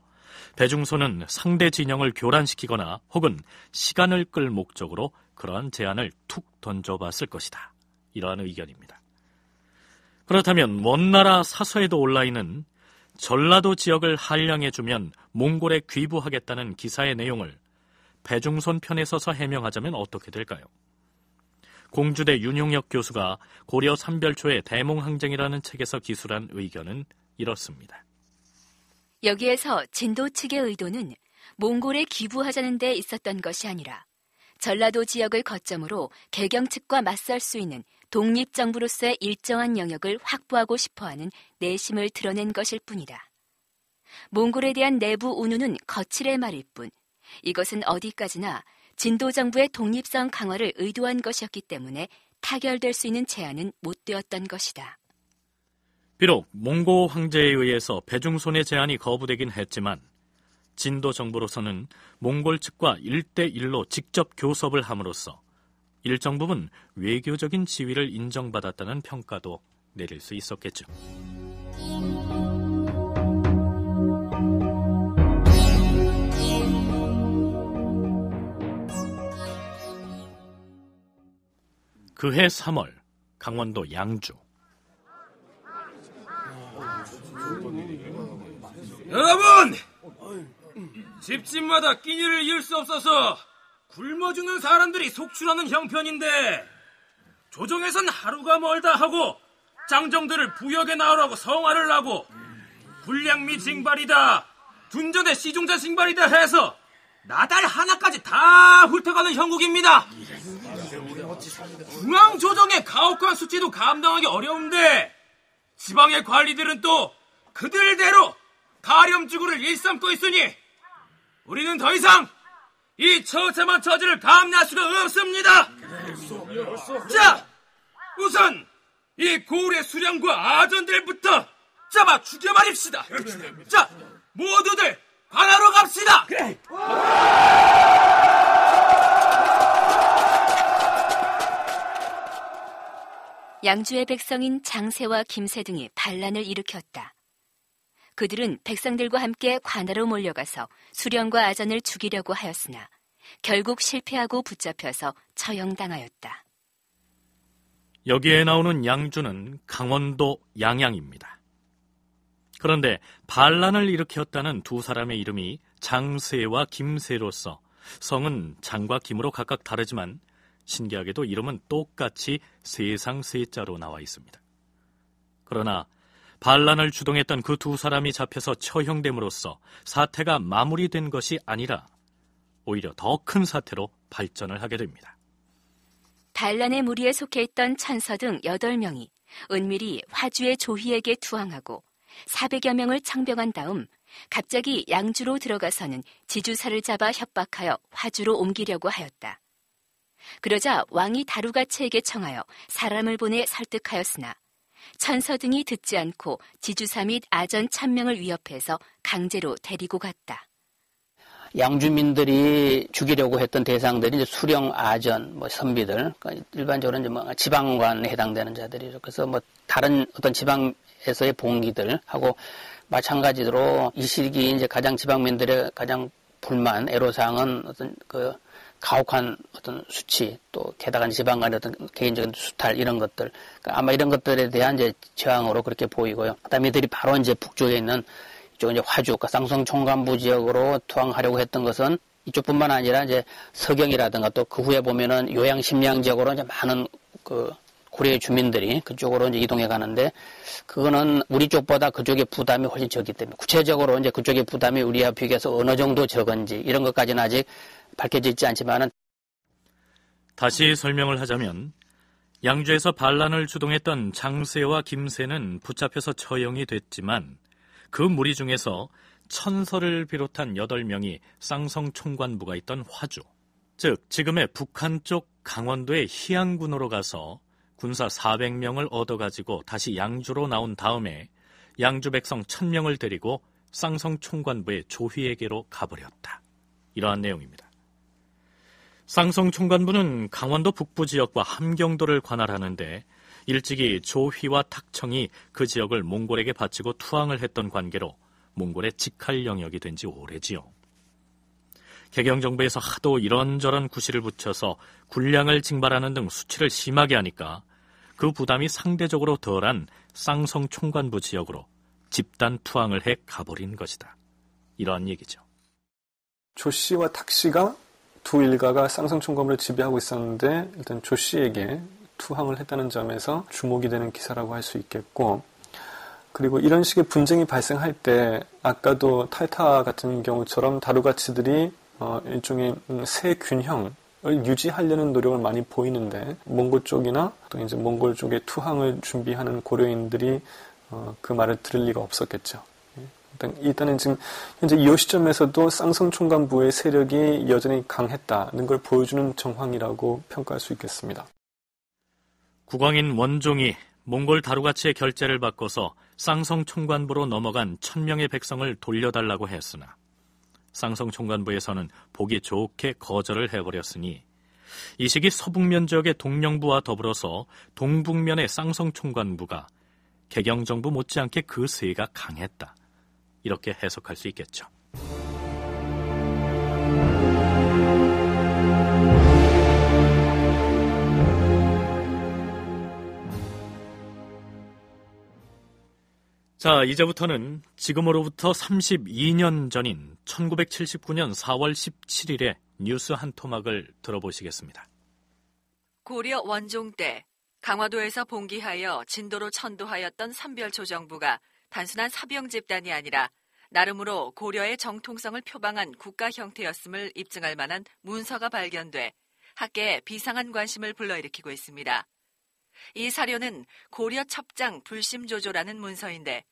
Speaker 2: 배중소는 상대 진영을 교란시키거나 혹은 시간을 끌 목적으로 그러한 제안을 툭 던져봤을 것이다. 이러한 의견입니다. 그렇다면 원나라 사서에도 올라있는 전라도 지역을 한량해주면 몽골에 귀부하겠다는 기사의 내용을 배중선 편에 서서 해명하자면 어떻게 될까요? 공주대 윤용혁 교수가 고려 삼별초의 대몽항쟁이라는 책에서 기술한 의견은 이렇습니다.
Speaker 1: 여기에서 진도 측의 의도는 몽골에 귀부하자는 데 있었던 것이 아니라 전라도 지역을 거점으로 개경 측과 맞설 수 있는 독립정부로서의 일정한 영역을 확보하고 싶어하는 내심을 드러낸 것일 뿐이다. 몽골에 대한 내부 운운은 거칠의 말일 뿐 이것은 어디까지나 진도 정부의 독립성 강화를 의도한 것이었기 때문에 타결될 수 있는 제안은 못 되었던 것이다.
Speaker 2: 비록 몽고 황제에 의해서 배중손의 제안이 거부되긴 했지만 진도 정부로서는 몽골 측과 1대1로 직접 교섭을 함으로써 일정 부분 외교적인 지위를 인정받았다는 평가도 내릴 수 있었겠죠. 그해 3월 강원도 양주
Speaker 8: 여러분 집집마다 끼니를 이을수 없어서 굶어 죽는 사람들이 속출하는 형편인데 조정에선 하루가 멀다 하고 장정들을 부역에 나오라고 성화를 하고 불량미 징발이다 둔전의 시종자 징발이다 해서 나달 하나까지 다 훑어가는 형국입니다. 중앙 조정의 가혹한 수치도 감당하기 어려운데 지방의 관리들은 또 그들대로 가렴지구를 일삼고 있으니 우리는 더 이상 이 처참한 처지를 감내할 수가 없습니다. 자, 우선 이 고을의 수령과 아전들부터 잡아 죽여버립시다.
Speaker 4: 자, 모두들 방하러 갑시다.
Speaker 1: 양주의 백성인 장세와 김세 등이 반란을 일으켰다. 그들은 백성들과 함께 관하로 몰려가서 수령과 아전을 죽이려고 하였으나 결국 실패하고 붙잡혀서 처형당하였다.
Speaker 2: 여기에 나오는 양주는 강원도 양양입니다. 그런데 반란을 일으켰다는 두 사람의 이름이 장세와 김세로서 성은 장과 김으로 각각 다르지만 신기하게도 이름은 똑같이 세상 세자로 나와 있습니다. 그러나 반란을 주동했던 그 두 사람이 잡혀서 처형됨으로써 사태가 마무리된 것이 아니라 오히려 더 큰 사태로 발전을 하게 됩니다.
Speaker 1: 반란의 무리에 속해 있던 천서등 8명이 은밀히 화주의 조희에게 투항하고 400여 명을 창병한 다음 갑자기 양주로 들어가서는 지주사를 잡아 협박하여 화주로 옮기려고 하였다. 그러자 왕이 다루가체에게 청하여 사람을 보내 설득하였으나 천서 등이 듣지 않고 지주사 및 아전 찬명을 위협해서 강제로 데리고 갔다.
Speaker 5: 양주민들이 죽이려고 했던 대상들이 이제 수령 아전, 뭐 선비들, 그러니까 일반적으로 이제 뭐 지방관에 해당되는 자들이죠. 그래서 뭐 다른 어떤 지방에서의 봉기들하고 마찬가지로 이 시기 이제 가장 지방민들의 가장 불만, 애로사항은 어떤 그 가혹한 어떤 수치 또 게다가 지방 간의 어떤 개인적인 수탈 이런 것들 그러니까 아마 이런 것들에 대한 이제 저항으로 그렇게 보이고요. 그다음에 이들이 바로 이제 북쪽에 있는 이쪽 이제 화주가 쌍성 그러니까 총감부 지역으로 투항하려고 했던 것은 이쪽뿐만 아니라 이제 서경이라든가 또 그 후에 보면은 요양 심양 지역으로 이제 많은 그 고려의 주민들이 그쪽으로 이제 이동해 가는데 그거는 우리 쪽보다 그쪽의 부담이 훨씬 적기 때문에 구체적으로 이제 그쪽의 부담이 우리와 비교해서 어느 정도 적은지 이런 것까지는 아직 밝혀져 있지 않지만은
Speaker 2: 다시 설명을 하자면 양주에서 반란을 주동했던 장세와 김세는 붙잡혀서 처형이 됐지만 그 무리 중에서 천서를 비롯한 8명이 쌍성 총관부가 있던 화주, 즉 지금의 북한 쪽 강원도의 희양군으로 가서 군사 400명을 얻어가지고 다시 양주로 나온 다음에 양주 백성 1000명을 데리고 쌍성 총관부의 조휘에게로 가버렸다. 이러한 내용입니다. 쌍성 총관부는 강원도 북부 지역과 함경도를 관할하는데 일찍이 조휘와 탁청이 그 지역을 몽골에게 바치고 투항을 했던 관계로 몽골의 직할 영역이 된 지 오래지요. 개경정부에서 하도 이런저런 구실을 붙여서 군량을 징발하는 등 수치를 심하게 하니까 그 부담이 상대적으로 덜한 쌍성 총관부 지역으로 집단 투항을 해 가버린 것이다. 이러한 얘기죠.
Speaker 6: 조 씨와 탁 씨가 두 일가가 쌍성총검을 지배하고 있었는데 일단 조 씨에게 투항을 했다는 점에서 주목이 되는 기사라고 할 수 있겠고 그리고 이런 식의 분쟁이 발생할 때 아까도 탈타 같은 경우처럼 다루 가치들이 어, 일종의 음, 새 균형을 유지하려는 노력을 많이 보이는데 몽골 쪽이나 또 이제 몽골 쪽의 투항을 준비하는 고려인들이 어, 그 말을 들을 리가 없었겠죠. 일단은 지금 현재 이 시점에서도 쌍성총관부의 세력이 여전히 강했다는 걸 보여주는 정황이라고 평가할 수 있겠습니다.
Speaker 2: 국왕인 원종이 몽골 다루가치의 결제를 바꿔서 쌍성총관부로 넘어간 천명의 백성을 돌려달라고 했으나 쌍성총관부에서는 보기 좋게 거절을 해버렸으니 이 시기 서북면 지역의 동령부와 더불어서 동북면의 쌍성총관부가 개경정부 못지않게 그 세가 강했다. 이렇게 해석할 수 있겠죠. 자, 이제부터는 지금으로부터 32년 전인 1979년 4월 17일에 뉴스 한 토막을 들어보시겠습니다.
Speaker 1: 고려 원종 때 강화도에서 봉기하여 진도로 천도하였던 삼별초 정부가 단순한 사병 집단이 아니라
Speaker 2: 나름으로 고려의 정통성을 표방한 국가 형태였음을 입증할 만한 문서가 발견돼 학계에 비상한 관심을 불러일으키고 있습니다. 이 사료는 고려 첩장 불심조조라는 문서인데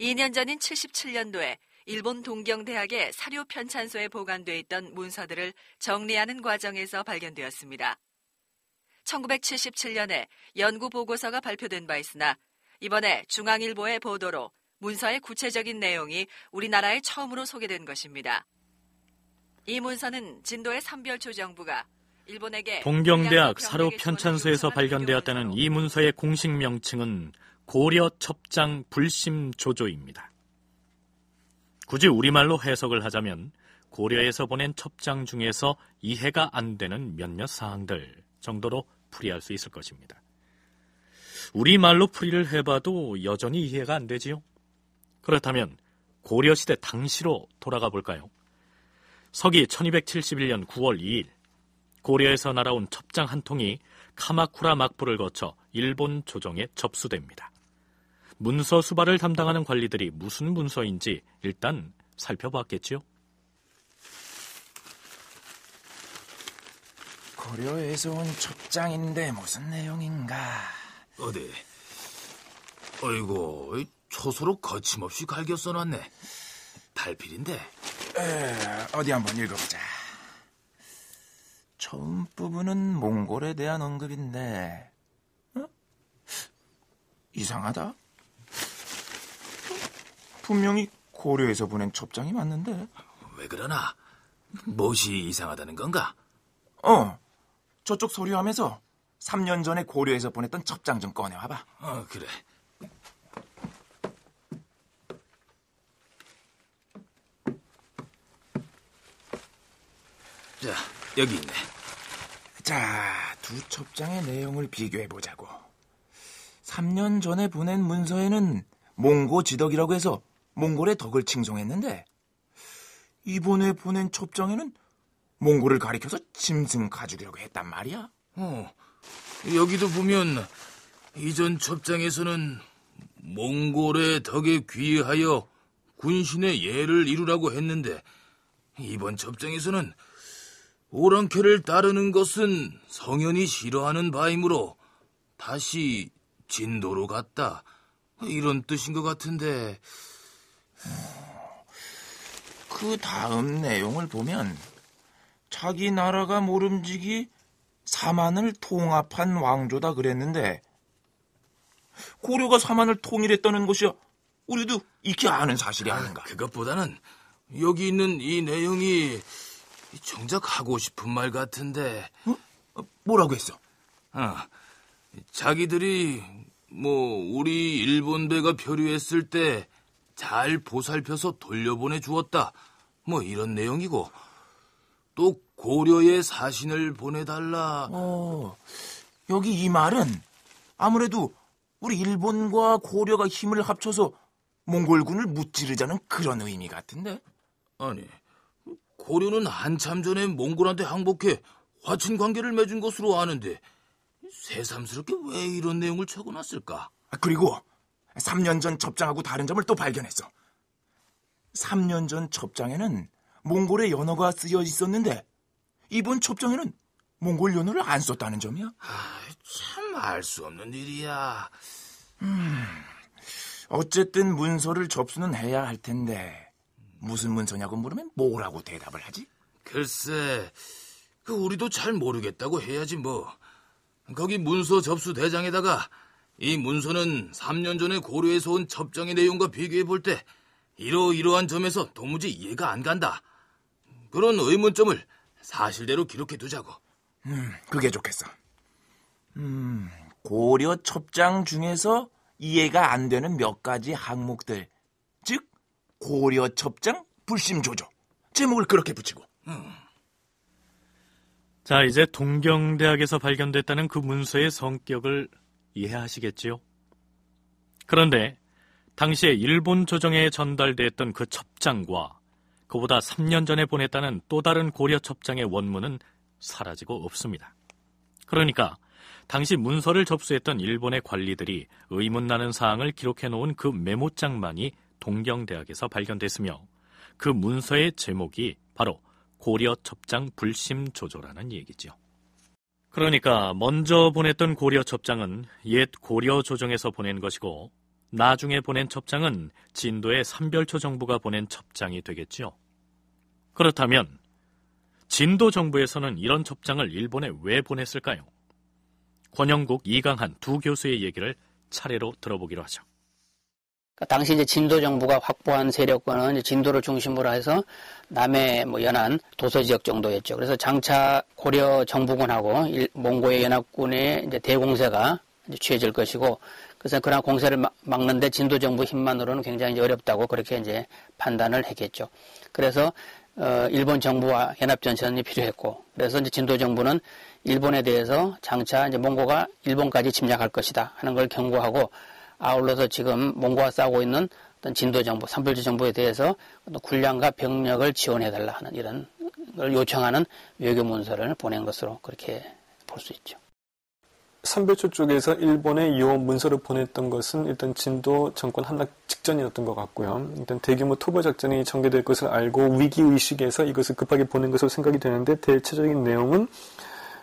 Speaker 2: 2년 전인 77년도에 일본 동경대학의 사료 편찬소에 보관돼 있던 문서들을 정리하는 과정에서 발견되었습니다. 1977년에 연구 보고서가 발표된 바 있으나 이번에 중앙일보의 보도로 문서의 구체적인 내용이 우리나라에 처음으로 소개된 것입니다. 이 문서는 진도의 삼별초 정부가 일본에게 동경대학 사로 편찬소에서 발견되었다는 이 문서의 공식 명칭은 고려 첩장 불심 조조입니다. 굳이 우리말로 해석을 하자면 고려에서 보낸 첩장 중에서 이해가 안 되는 몇몇 사항들 정도로 풀이할 수 있을 것입니다. 우리말로 풀이를 해봐도 여전히 이해가 안 되지요. 그렇다면 고려시대 당시로 돌아가 볼까요? 서기 1271년 9월 2일 고려에서 날아온 첩장 한 통이 카마쿠라 막부를 거쳐 일본 조정에 접수됩니다. 문서 수발을 담당하는 관리들이 무슨 문서인지 일단 살펴봤겠지요.
Speaker 9: 고려에서 온 첩장인데 무슨 내용인가?
Speaker 8: 어디? 아이고, 초소로 거침없이 갈겨 써놨네.
Speaker 9: 달필인데. 어디 한번 읽어보자. 처음 부분은 몽골에 대한 언급인데 어? 이상하다. 분명히 고려에서 보낸 첩장이 맞는데 왜 그러나? 무엇이 이상하다는 건가? 어, 저쪽 소리하면서 3년 전에 고려에서 보냈던 첩장 좀 꺼내와봐. 어, 그래. 자, 여기 있네. 자, 두 첩장의 내용을 비교해 보자고. 3년 전에 보낸 문서에는 몽고 지덕이라고 해서 몽골의 덕을 칭송했는데 이번에 보낸 첩장에는 몽골을 가리켜서 짐승 가죽이라고 했단 말이야. 어,
Speaker 8: 여기도 보면 이전 첩장에서는 몽골의 덕에 귀하여 군신의 예를 이루라고 했는데 이번 첩장에서는 오랑캐를 따르는 것은 성현이 싫어하는 바이므로 다시 진도로 갔다. 이런 뜻인 것 같은데.
Speaker 9: 그 다음 내용을 보면 자기 나라가 모름지기 사만을 통합한 왕조다 그랬는데 고려가 사만을 통일했다는 것이 우리도 익히 아는 사실이 아, 아닌가?
Speaker 8: 그것보다는 여기 있는 이 내용이 정작 하고 싶은 말 같은데. 어? 어? 뭐라고 했어? 아, 자기들이 뭐 우리 일본 배가 표류했을 때 잘 보살펴서 돌려보내 주었다. 뭐 이런 내용이고 또 고려의
Speaker 9: 사신을 보내달라. 어, 여기 이 말은 아무래도 우리 일본과 고려가 힘을 합쳐서 몽골군을 무찌르자는
Speaker 8: 그런 의미 같은데. 아니, 고려는 한참 전에 몽골한테 항복해 화친 관계를 맺은 것으로 아는데 새삼스럽게 왜 이런 내용을
Speaker 9: 적어놨을까? 아, 그리고 3년 전 접장하고 다른 점을 또 발견했어. 3년 전 접장에는 몽골의 연어가 쓰여 있었는데 이번 접장에는 몽골 연어를 안 썼다는 점이야. 아,
Speaker 8: 참알 수 없는 일이야.
Speaker 9: 음, 어쨌든 문서를 접수는 해야 할 텐데 무슨 문서냐고 물으면 뭐라고 대답을 하지?
Speaker 8: 글쎄, 그 우리도 잘 모르겠다고 해야지 뭐. 거기 문서 접수 대장에다가 이 문서는 3년 전에 고려에서 온첩정의 내용과 비교해 볼 때 이러이러한 점에서 도무지 이해가 안 간다. 그런 의문점을 사실대로 기록해
Speaker 9: 두자고. 음, 그게 좋겠어. 음, 고려 첩장 중에서 이해가 안 되는 몇 가지 항목들 고려 첩장 불심 조조 제목을 그렇게 붙이고.
Speaker 2: 자 이제 동경대학에서 발견됐다는 그 문서의 성격을 이해하시겠지요? 그런데 당시에 일본 조정에 전달됐던 그 첩장과 그보다 3년 전에 보냈다는 또 다른 고려 첩장의 원문은 사라지고 없습니다. 그러니까 당시 문서를 접수했던 일본의 관리들이 의문나는 사항을 기록해 놓은 그 메모장만이 동경대학에서 발견됐으며 그 문서의 제목이 바로 고려 첩장 불심 조조라는 얘기지요. 그러니까 먼저 보냈던 고려 첩장은 옛 고려 조정에서 보낸 것이고 나중에 보낸 첩장은 진도의 삼별초 정부가 보낸 첩장이 되겠지요. 그렇다면 진도 정부에서는 이런 첩장을 일본에 왜 보냈을까요? 권영국, 이강한 두 교수의 얘기를 차례로 들어보기로 하죠.
Speaker 5: 그러니까 당시 이제 진도 정부가 확보한 세력과는 진도를 중심으로 해서 남해 뭐 연안 도서 지역 정도였죠. 그래서 장차 고려 정부군하고 일, 몽고의 연합군의 이제 대공세가 이제 취해질 것이고 그래서 그런 공세를 막는데 진도 정부 힘만으로는 굉장히 어렵다고 그렇게 이제 판단을 했겠죠. 그래서 어, 일본 정부와 연합전선이 필요했고, 그래서 이제 진도 정부는 일본에 대해서 장차 이제 몽고가 일본까지 침략할 것이다 하는 걸 경고하고, 아울러서 지금 몽고와 싸우고 있는 어떤 진도 정부, 산불지 정부에 대해서 어떤 군량과 병력을 지원해달라 하는 이런 걸 요청하는 외교 문서를 보낸 것으로 그렇게 볼 수 있죠.
Speaker 6: 산별초 쪽에서 일본에 이 문서를 보냈던 것은 일단 진도 정권 함락 직전이었던 것 같고요. 일단 대규모 토벌 작전이 전개될 것을 알고 위기 의식에서 이것을 급하게 보낸 것으로 생각이 되는데 대체적인 내용은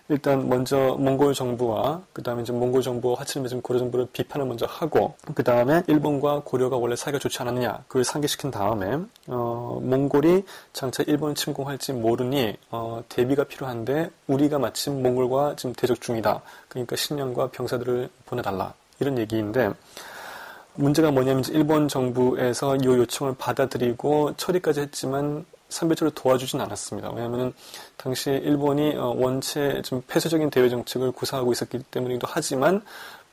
Speaker 6: 일단 먼저 몽골 정부와 그 다음에 이제 몽골 정부와 화친민족 고려 정부를 비판을 먼저 하고 그 다음에 일본과 고려가 원래 사이가 좋지 않았느냐 그걸 상기시킨 다음에 어, 몽골이 장차 일본을 침공할지 모르니 어, 대비가 필요한데 우리가 마침 몽골과 지금 대적 중이다 그러니까 식량과 병사들을 보내달라 이런 얘기인데 문제가 뭐냐면 일본 정부에서 이 요청을 받아들이고 처리까지 했지만 선별적으로 도와주진 않았습니다. 왜냐하면 당시 일본이 어, 원체 좀 폐쇄적인 대외 정책을 구사하고 있었기 때문이기도 하지만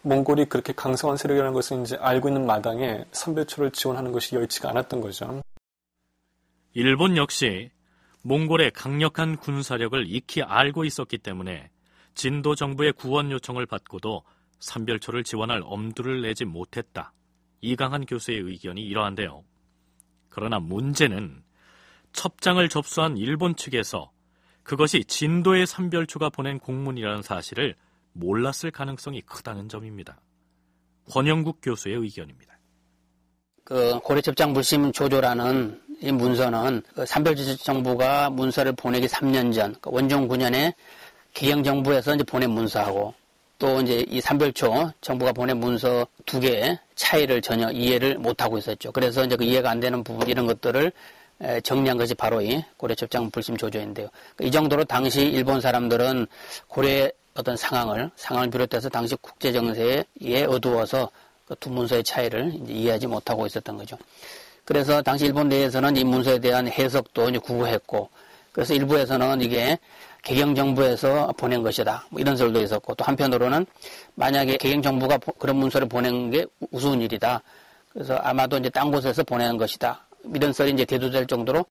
Speaker 6: 몽골이 그렇게 강성한 세력이라는 것을 이제 알고 있는 마당에 선별초를 지원하는 것이 여의치가 않았던 거죠.
Speaker 2: 일본 역시 몽골의 강력한 군사력을 익히 알고 있었기 때문에 진도 정부의 구원 요청을 받고도 삼별초를 지원할 엄두를 내지 못했다. 이강한 교수의 의견이 이러한데요. 그러나 문제는 첩장을 접수한 일본 측에서 그것이 진도의 삼별초가 보낸 공문이라는 사실을 몰랐을 가능성이 크다는 점입니다. 권영국 교수의 의견입니다.
Speaker 5: 그고래첩장 불심 조조라는 이 문서는 그 삼별주 정부가 문서를 보내기 3년 전, 그 원종 9년에 기경 정부에서 이제 보낸 문서하고 또 이제 이 삼별초 정부가 보낸 문서 두 개의 차이를 전혀 이해를 못하고 있었죠. 그래서 이제 그 이해가 안 되는 부분 이런 것들을 정리한 것이 바로 이 고려 첩장 불심 조조인데요. 그러니까 이 정도로 당시 일본 사람들은 고려 어떤 상황을 상황을 비롯해서 당시 국제 정세에 어두워서 그 두 문서의 차이를 이해하지 못하고 있었던 거죠. 그래서 당시 일본 내에서는 이 문서에 대한 해석도 이제 구구했고 그래서 일부에서는 이게 개경 정부에서 보낸 것이다 뭐 이런 설도 있었고 또 한편으로는 만약에 개경 정부가 그런 문서를 보낸 게 우스운 일이다 그래서 아마도 이제 딴 곳에서 보낸 것이다 이런 썰이 이제 대두될 정도로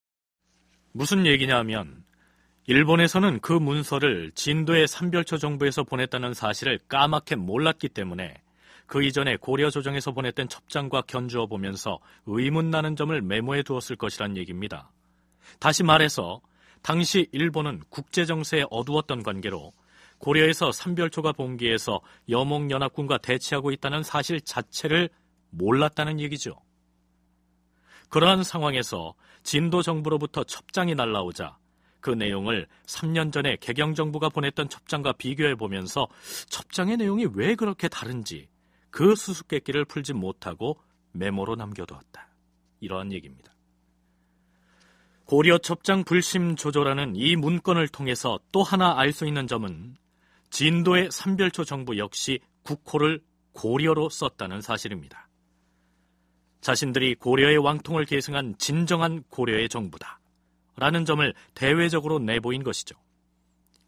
Speaker 2: 무슨 얘기냐면 일본에서는 그 문서를 진도의 삼별초 정부에서 보냈다는 사실을 까맣게 몰랐기 때문에 그 이전에 고려 조정에서 보냈던 첩장과 견주어 보면서 의문나는 점을 메모해 두었을 것이란 얘기입니다. 다시 말해서 당시 일본은 국제 정세에 어두웠던 관계로 고려에서 삼별초가 봉기해서 여몽연합군과 대치하고 있다는 사실 자체를 몰랐다는 얘기죠. 그러한 상황에서 진도 정부로부터 첩장이 날라오자 그 내용을 3년 전에 개경 정부가 보냈던 첩장과 비교해 보면서 첩장의 내용이 왜 그렇게 다른지 그 수수께끼를 풀지 못하고 메모로 남겨두었다. 이러한 얘기입니다. 고려 첩장 불심 조조라는 이 문건을 통해서 또 하나 알 수 있는 점은 진도의 삼별초 정부 역시 국호를 고려로 썼다는 사실입니다. 자신들이 고려의 왕통을 계승한 진정한 고려의 정부다. 라는 점을 대외적으로 내보인 것이죠.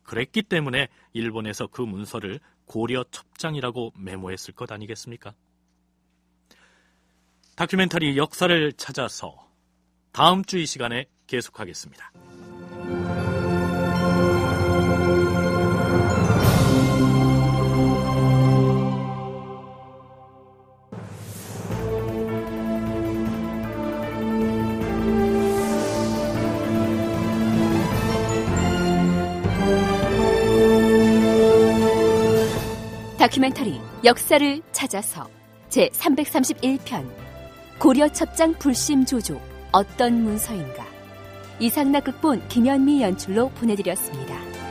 Speaker 2: 그랬기 때문에 일본에서 그 문서를 고려 첩장이라고 메모했을 것 아니겠습니까? 다큐멘터리 역사를 찾아서 다음 주 이 시간에 계속하겠습니다.
Speaker 1: 다큐멘터리 역사를 찾아서 제 331편 고려 첩장 불심 조조 어떤 문서인가 이상락 극본 김현미 연출로 보내드렸습니다.